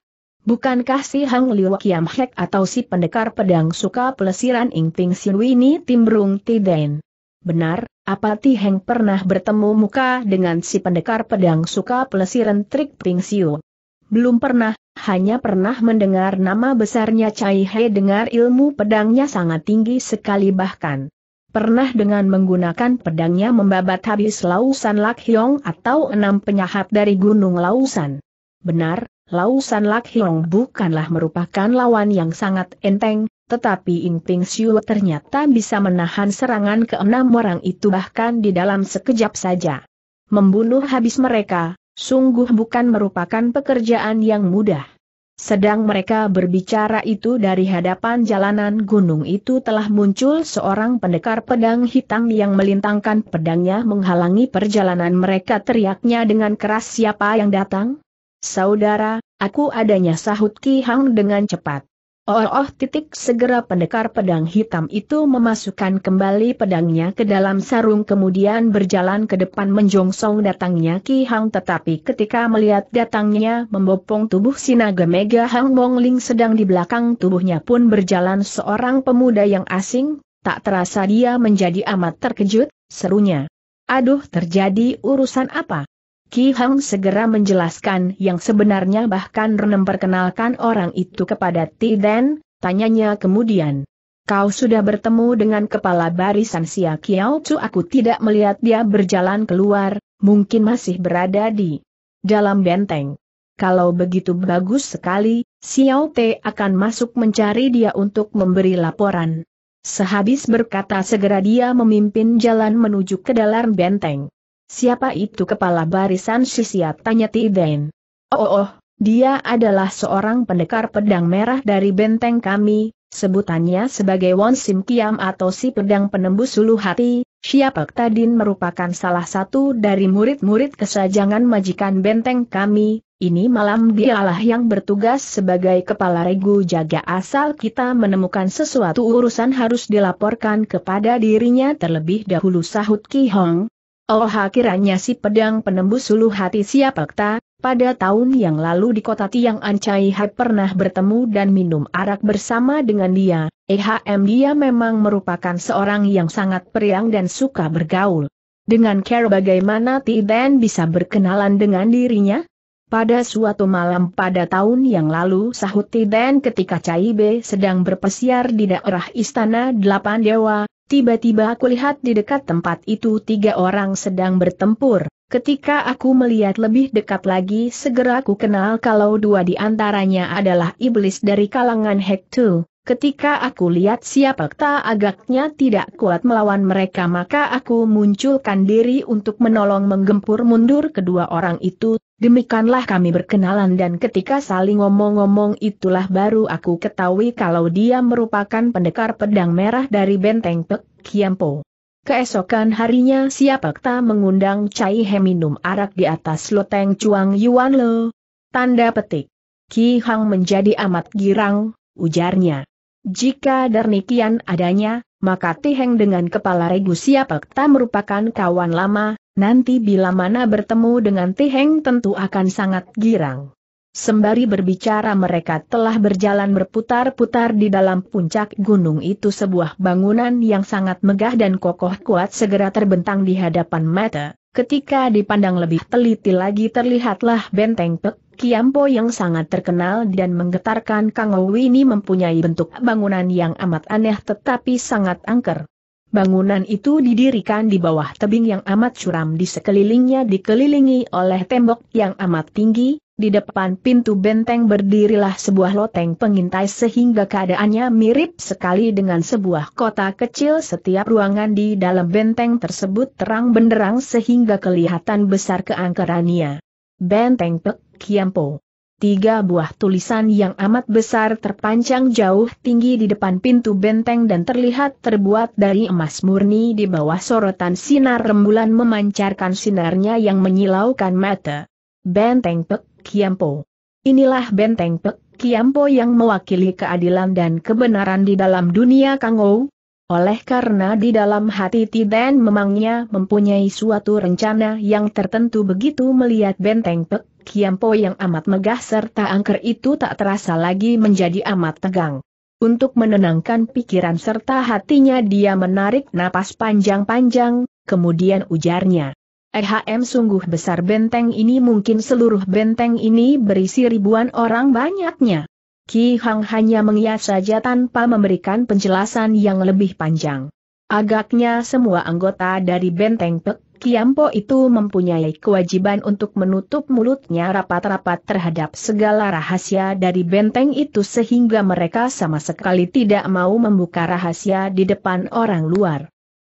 Bukankah si Hang Liu Kiam Hek atau si pendekar pedang suka pelesiran Ing Ping Siu ini timbrung Tiden? Benar, apa Ti Heng pernah bertemu muka dengan si pendekar pedang suka pelesiran trik Ping Siu? Belum pernah, hanya pernah mendengar nama besarnya Cai He dengar ilmu pedangnya sangat tinggi sekali bahkan. Pernah dengan menggunakan pedangnya membabat habis Lausan Lak Hyong atau enam penyahat dari Gunung Lausan. Benar, Lausan Lak Hiong bukanlah merupakan lawan yang sangat enteng, tetapi Ing Ping Siu ternyata bisa menahan serangan keenam orang itu bahkan di dalam sekejap saja. Membunuh habis mereka, sungguh bukan merupakan pekerjaan yang mudah. Sedang mereka berbicara itu dari hadapan jalanan gunung itu telah muncul seorang pendekar pedang hitam yang melintangkan pedangnya menghalangi perjalanan mereka teriaknya dengan keras siapa yang datang? Saudara, aku adanya sahut Ki Hang dengan cepat. Oh, oh titik segera pendekar pedang hitam itu memasukkan kembali pedangnya ke dalam sarung kemudian berjalan ke depan menjongsong datangnya Ki Hang tetapi ketika melihat datangnya membopong tubuh Sinaga Mega Hang Ling sedang di belakang tubuhnya pun berjalan seorang pemuda yang asing, tak terasa dia menjadi amat terkejut, serunya. Aduh terjadi urusan apa? Ki Hang segera menjelaskan yang sebenarnya bahkan Renem perkenalkan orang itu kepada Ti Den, tanyanya kemudian. Kau sudah bertemu dengan kepala barisan Sia Kiao Chu aku tidak melihat dia berjalan keluar, mungkin masih berada di dalam benteng. Kalau begitu bagus sekali, Xiao Te akan masuk mencari dia untuk memberi laporan. Sehabis berkata segera dia memimpin jalan menuju ke dalam benteng. Siapa itu kepala barisan Shishia Tanya Tiden. Oh, oh, oh, dia adalah seorang pendekar pedang merah dari benteng kami, sebutannya sebagai Won Sim Kiam atau si pedang penembus ulu hati, Siapa Tadin merupakan salah satu dari murid-murid kesajangan majikan benteng kami, ini malam dialah yang bertugas sebagai kepala regu jaga asal kita menemukan sesuatu urusan harus dilaporkan kepada dirinya terlebih dahulu sahut Ki Hong, Oh kiranya si pedang penembus suluh hati siapakta, pada tahun yang lalu di kota Tiang Ancai Hai pernah bertemu dan minum arak bersama dengan dia, EHM dia memang merupakan seorang yang sangat periang dan suka bergaul. Dengan care bagaimana Tiden bisa berkenalan dengan dirinya? Pada suatu malam pada tahun yang lalu sahut Tiden ketika cai be sedang berpesiar di daerah Istana Delapan Dewa, Tiba-tiba aku lihat di dekat tempat itu tiga orang sedang bertempur. Ketika aku melihat lebih dekat lagi segera aku kenal kalau dua di antaranya adalah iblis dari kalangan Hektu. Ketika aku lihat siapa tak agaknya tidak kuat melawan mereka maka aku munculkan diri untuk menolong menggempur mundur kedua orang itu, demikianlah kami berkenalan dan ketika saling ngomong-ngomong itulah baru aku ketahui kalau dia merupakan pendekar pedang merah dari benteng Pek Kiampo. Keesokan harinya siapa mengundang Cai He minum arak di atas loteng Chuang Yuan Lo. Tanda petik. Ki Hang menjadi amat girang, ujarnya. Jika demikian adanya, maka Tiheng dengan kepala regu tak merupakan kawan lama, nanti bila mana bertemu dengan Tiheng tentu akan sangat girang. Sembari berbicara mereka telah berjalan berputar-putar di dalam puncak gunung itu sebuah bangunan yang sangat megah dan kokoh kuat segera terbentang di hadapan mata. Ketika dipandang lebih teliti lagi terlihatlah benteng Pek Kiampo yang sangat terkenal dan menggetarkan Kang ini mempunyai bentuk bangunan yang amat aneh tetapi sangat angker. Bangunan itu didirikan di bawah tebing yang amat curam di sekelilingnya dikelilingi oleh tembok yang amat tinggi, di depan pintu benteng berdirilah sebuah loteng pengintai sehingga keadaannya mirip sekali dengan sebuah kota kecil setiap ruangan di dalam benteng tersebut terang benderang sehingga kelihatan besar keangkerannya. Benteng Pek Kiampo. Tiga buah tulisan yang amat besar terpanjang jauh tinggi di depan pintu benteng dan terlihat terbuat dari emas murni di bawah sorotan sinar rembulan memancarkan sinarnya yang menyilaukan mata. Benteng Pek Kiampo. Inilah benteng Pek Kiampo yang mewakili keadilan dan kebenaran di dalam dunia Kangou. Oleh karena di dalam hati Tiden memangnya mempunyai suatu rencana yang tertentu begitu melihat benteng Pek Kiampo yang amat megah serta angker itu tak terasa lagi menjadi amat tegang. Untuk menenangkan pikiran serta hatinya dia menarik napas panjang-panjang, kemudian ujarnya. EHM sungguh besar benteng ini mungkin seluruh benteng ini berisi ribuan orang banyaknya. Ki Hang hanya mengias saja tanpa memberikan penjelasan yang lebih panjang. Agaknya semua anggota dari benteng Pek Kiampo itu mempunyai kewajiban untuk menutup mulutnya rapat-rapat terhadap segala rahasia dari benteng itu sehingga mereka sama sekali tidak mau membuka rahasia di depan orang luar.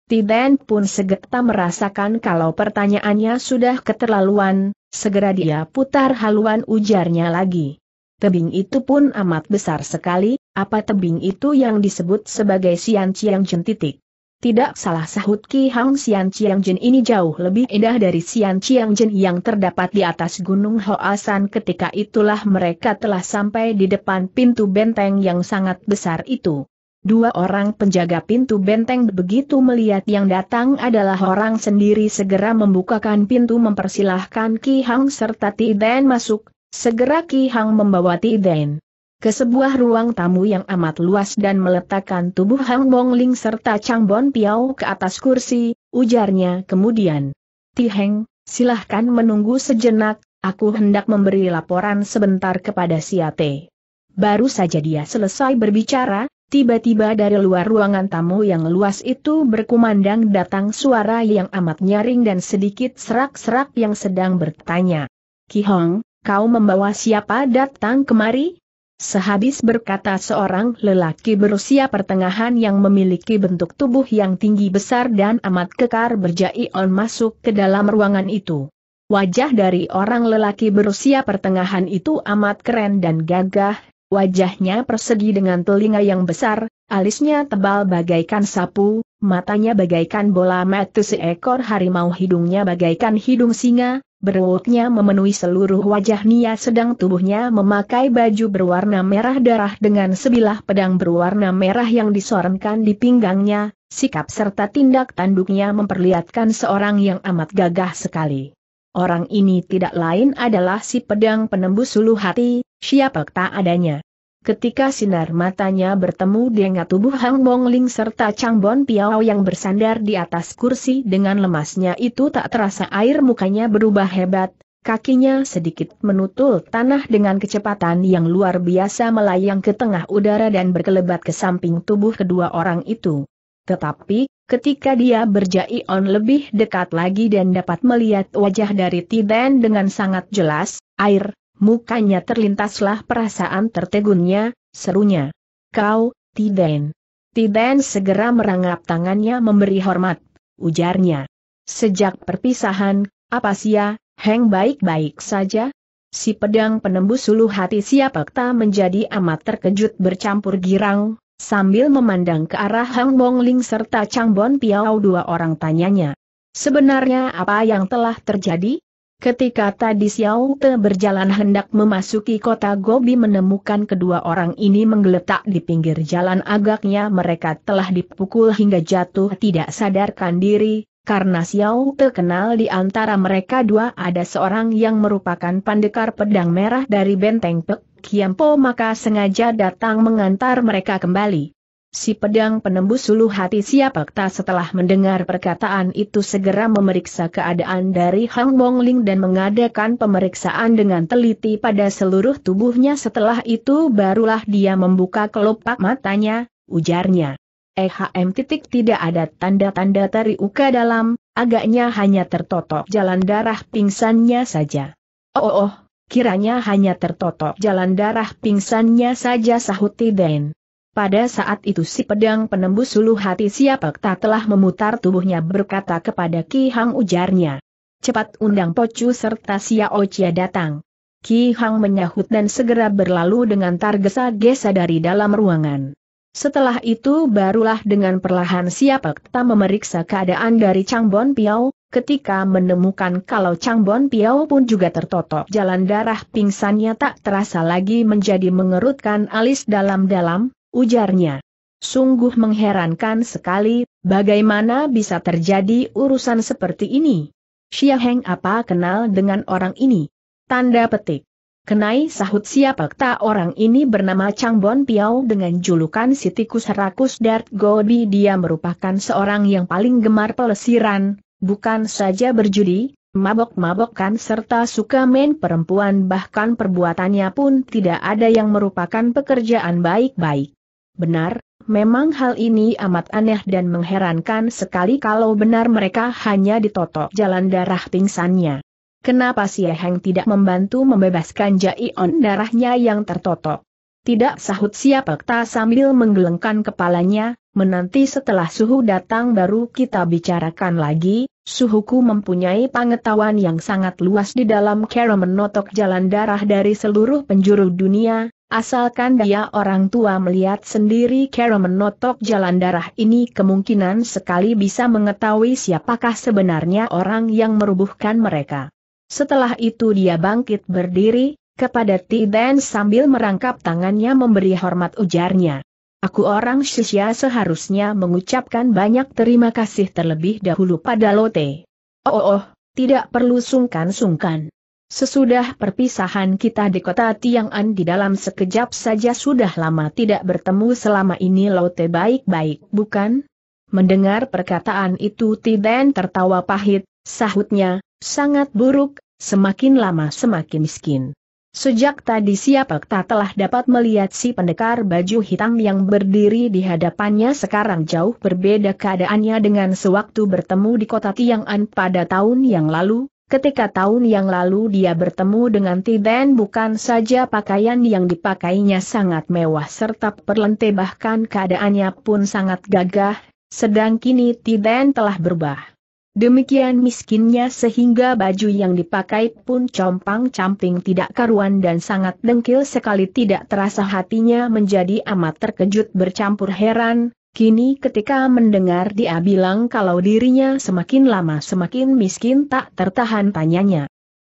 Tiden pun segera merasakan kalau pertanyaannya sudah keterlaluan, segera dia putar haluan ujarnya lagi. Tebing itu pun amat besar sekali, apa tebing itu yang disebut sebagai Sian Ciang Jentitik? Tidak salah sahut Ki Hang Sian Chiang Jin ini jauh lebih indah dari Sian Chiang Jin yang terdapat di atas Gunung Hoasan ketika itulah mereka telah sampai di depan pintu benteng yang sangat besar itu. Dua orang penjaga pintu benteng begitu melihat yang datang adalah orang sendiri segera membukakan pintu mempersilahkan Ki Hang serta Ti Den masuk, segera Ki Hang membawa Ti Den ke sebuah ruang tamu yang amat luas dan meletakkan tubuh Hang Bong Ling serta Chang Bon Piao ke atas kursi, ujarnya kemudian. Ti Heng, silahkan menunggu sejenak, aku hendak memberi laporan sebentar kepada Siate. Baru saja dia selesai berbicara, tiba-tiba dari luar ruangan tamu yang luas itu berkumandang datang suara yang amat nyaring dan sedikit serak-serak yang sedang bertanya. Ki Hong, kau membawa siapa datang kemari? Sehabis berkata seorang lelaki berusia pertengahan yang memiliki bentuk tubuh yang tinggi besar dan amat kekar berjaion masuk ke dalam ruangan itu. Wajah dari orang lelaki berusia pertengahan itu amat keren dan gagah, wajahnya persegi dengan telinga yang besar, alisnya tebal bagaikan sapu, matanya bagaikan bola mata seekor harimau hidungnya bagaikan hidung singa, Berutnya memenuhi seluruh wajah Nia sedang tubuhnya memakai baju berwarna merah darah dengan sebilah pedang berwarna merah yang disorankan di pinggangnya, sikap serta tindak tanduknya memperlihatkan seorang yang amat gagah sekali. Orang ini tidak lain adalah si pedang penembus suluh hati, siapa tak adanya. Ketika sinar matanya bertemu dengan tubuh Hang Ling serta Chang Bon Piao yang bersandar di atas kursi dengan lemasnya itu tak terasa air mukanya berubah hebat, kakinya sedikit menutul tanah dengan kecepatan yang luar biasa melayang ke tengah udara dan berkelebat ke samping tubuh kedua orang itu. Tetapi, ketika dia berjai on lebih dekat lagi dan dapat melihat wajah dari Tiden dengan sangat jelas, air, Mukanya terlintaslah perasaan tertegunnya, serunya. Kau, Tiden. Tiden segera merangkap tangannya memberi hormat, ujarnya. Sejak perpisahan, apa sia, Heng baik-baik saja? Si pedang penembus sulu hati siapakta menjadi amat terkejut bercampur girang, sambil memandang ke arah Hang Ling serta Chang Bon Piao dua orang tanyanya. Sebenarnya apa yang telah terjadi? Ketika tadi Xiao Te berjalan hendak memasuki kota Gobi menemukan kedua orang ini menggeletak di pinggir jalan agaknya mereka telah dipukul hingga jatuh tidak sadarkan diri, karena Xiao Te kenal di antara mereka dua ada seorang yang merupakan pandekar pedang merah dari benteng Pek Kiampo maka sengaja datang mengantar mereka kembali. Si pedang penembus suluh hati siapakta setelah mendengar perkataan itu segera memeriksa keadaan dari Hang Ling dan mengadakan pemeriksaan dengan teliti pada seluruh tubuhnya setelah itu barulah dia membuka kelopak matanya, ujarnya. EHM titik tidak ada tanda-tanda teriuka dalam, agaknya hanya tertotok jalan darah pingsannya saja. Oh, oh, oh kiranya hanya tertotok jalan darah pingsannya saja sahut Tiden. Pada saat itu si pedang penembus suluh hati Siapak Tak telah memutar tubuhnya berkata kepada Ki Hang ujarnya. Cepat undang Pocu serta Sia Ocia datang. Ki Hang menyahut dan segera berlalu dengan targesa-gesa dari dalam ruangan. Setelah itu barulah dengan perlahan Siapak Tak memeriksa keadaan dari Chang Bon Piao, ketika menemukan kalau Chang Bon Piao pun juga tertotok jalan darah pingsannya tak terasa lagi menjadi mengerutkan alis dalam-dalam, ujarnya. Sungguh mengherankan sekali, bagaimana bisa terjadi urusan seperti ini? Xia Heng apa kenal dengan orang ini? Tanda petik. Kenai sahut siapa tak orang ini bernama Chang Bon Piao dengan julukan si tikus Dart Gobi dia merupakan seorang yang paling gemar pelesiran, bukan saja berjudi, mabok mabokkan serta suka main perempuan bahkan perbuatannya pun tidak ada yang merupakan pekerjaan baik-baik. Benar, memang hal ini amat aneh dan mengherankan sekali kalau benar mereka hanya ditotok jalan darah pingsannya. Kenapa si Heng tidak membantu membebaskan Jaion darahnya yang tertotok? Tidak sahut siapa sambil menggelengkan kepalanya, menanti setelah suhu datang baru kita bicarakan lagi, suhuku mempunyai pengetahuan yang sangat luas di dalam cara menotok jalan darah dari seluruh penjuru dunia, Asalkan dia orang tua melihat sendiri cara menotok jalan darah ini kemungkinan sekali bisa mengetahui siapakah sebenarnya orang yang merubuhkan mereka. Setelah itu dia bangkit berdiri, kepada Tiden sambil merangkap tangannya memberi hormat ujarnya. Aku orang Shishya seharusnya mengucapkan banyak terima kasih terlebih dahulu pada Lote. Oh, oh, oh tidak perlu sungkan-sungkan. Sesudah perpisahan kita di kota Tiang'an di dalam sekejap saja sudah lama tidak bertemu selama ini Lote baik-baik bukan? Mendengar perkataan itu Tiden tertawa pahit, sahutnya, sangat buruk, semakin lama semakin miskin. Sejak tadi siapa tak telah dapat melihat si pendekar baju hitam yang berdiri di hadapannya sekarang jauh berbeda keadaannya dengan sewaktu bertemu di kota Tiang'an pada tahun yang lalu? Ketika tahun yang lalu dia bertemu dengan Tiden bukan saja pakaian yang dipakainya sangat mewah serta perlente bahkan keadaannya pun sangat gagah, sedang kini Tiden telah berubah. Demikian miskinnya sehingga baju yang dipakai pun compang-camping tidak karuan dan sangat dengkil sekali tidak terasa hatinya menjadi amat terkejut bercampur heran, Kini ketika mendengar dia bilang kalau dirinya semakin lama semakin miskin tak tertahan tanyanya.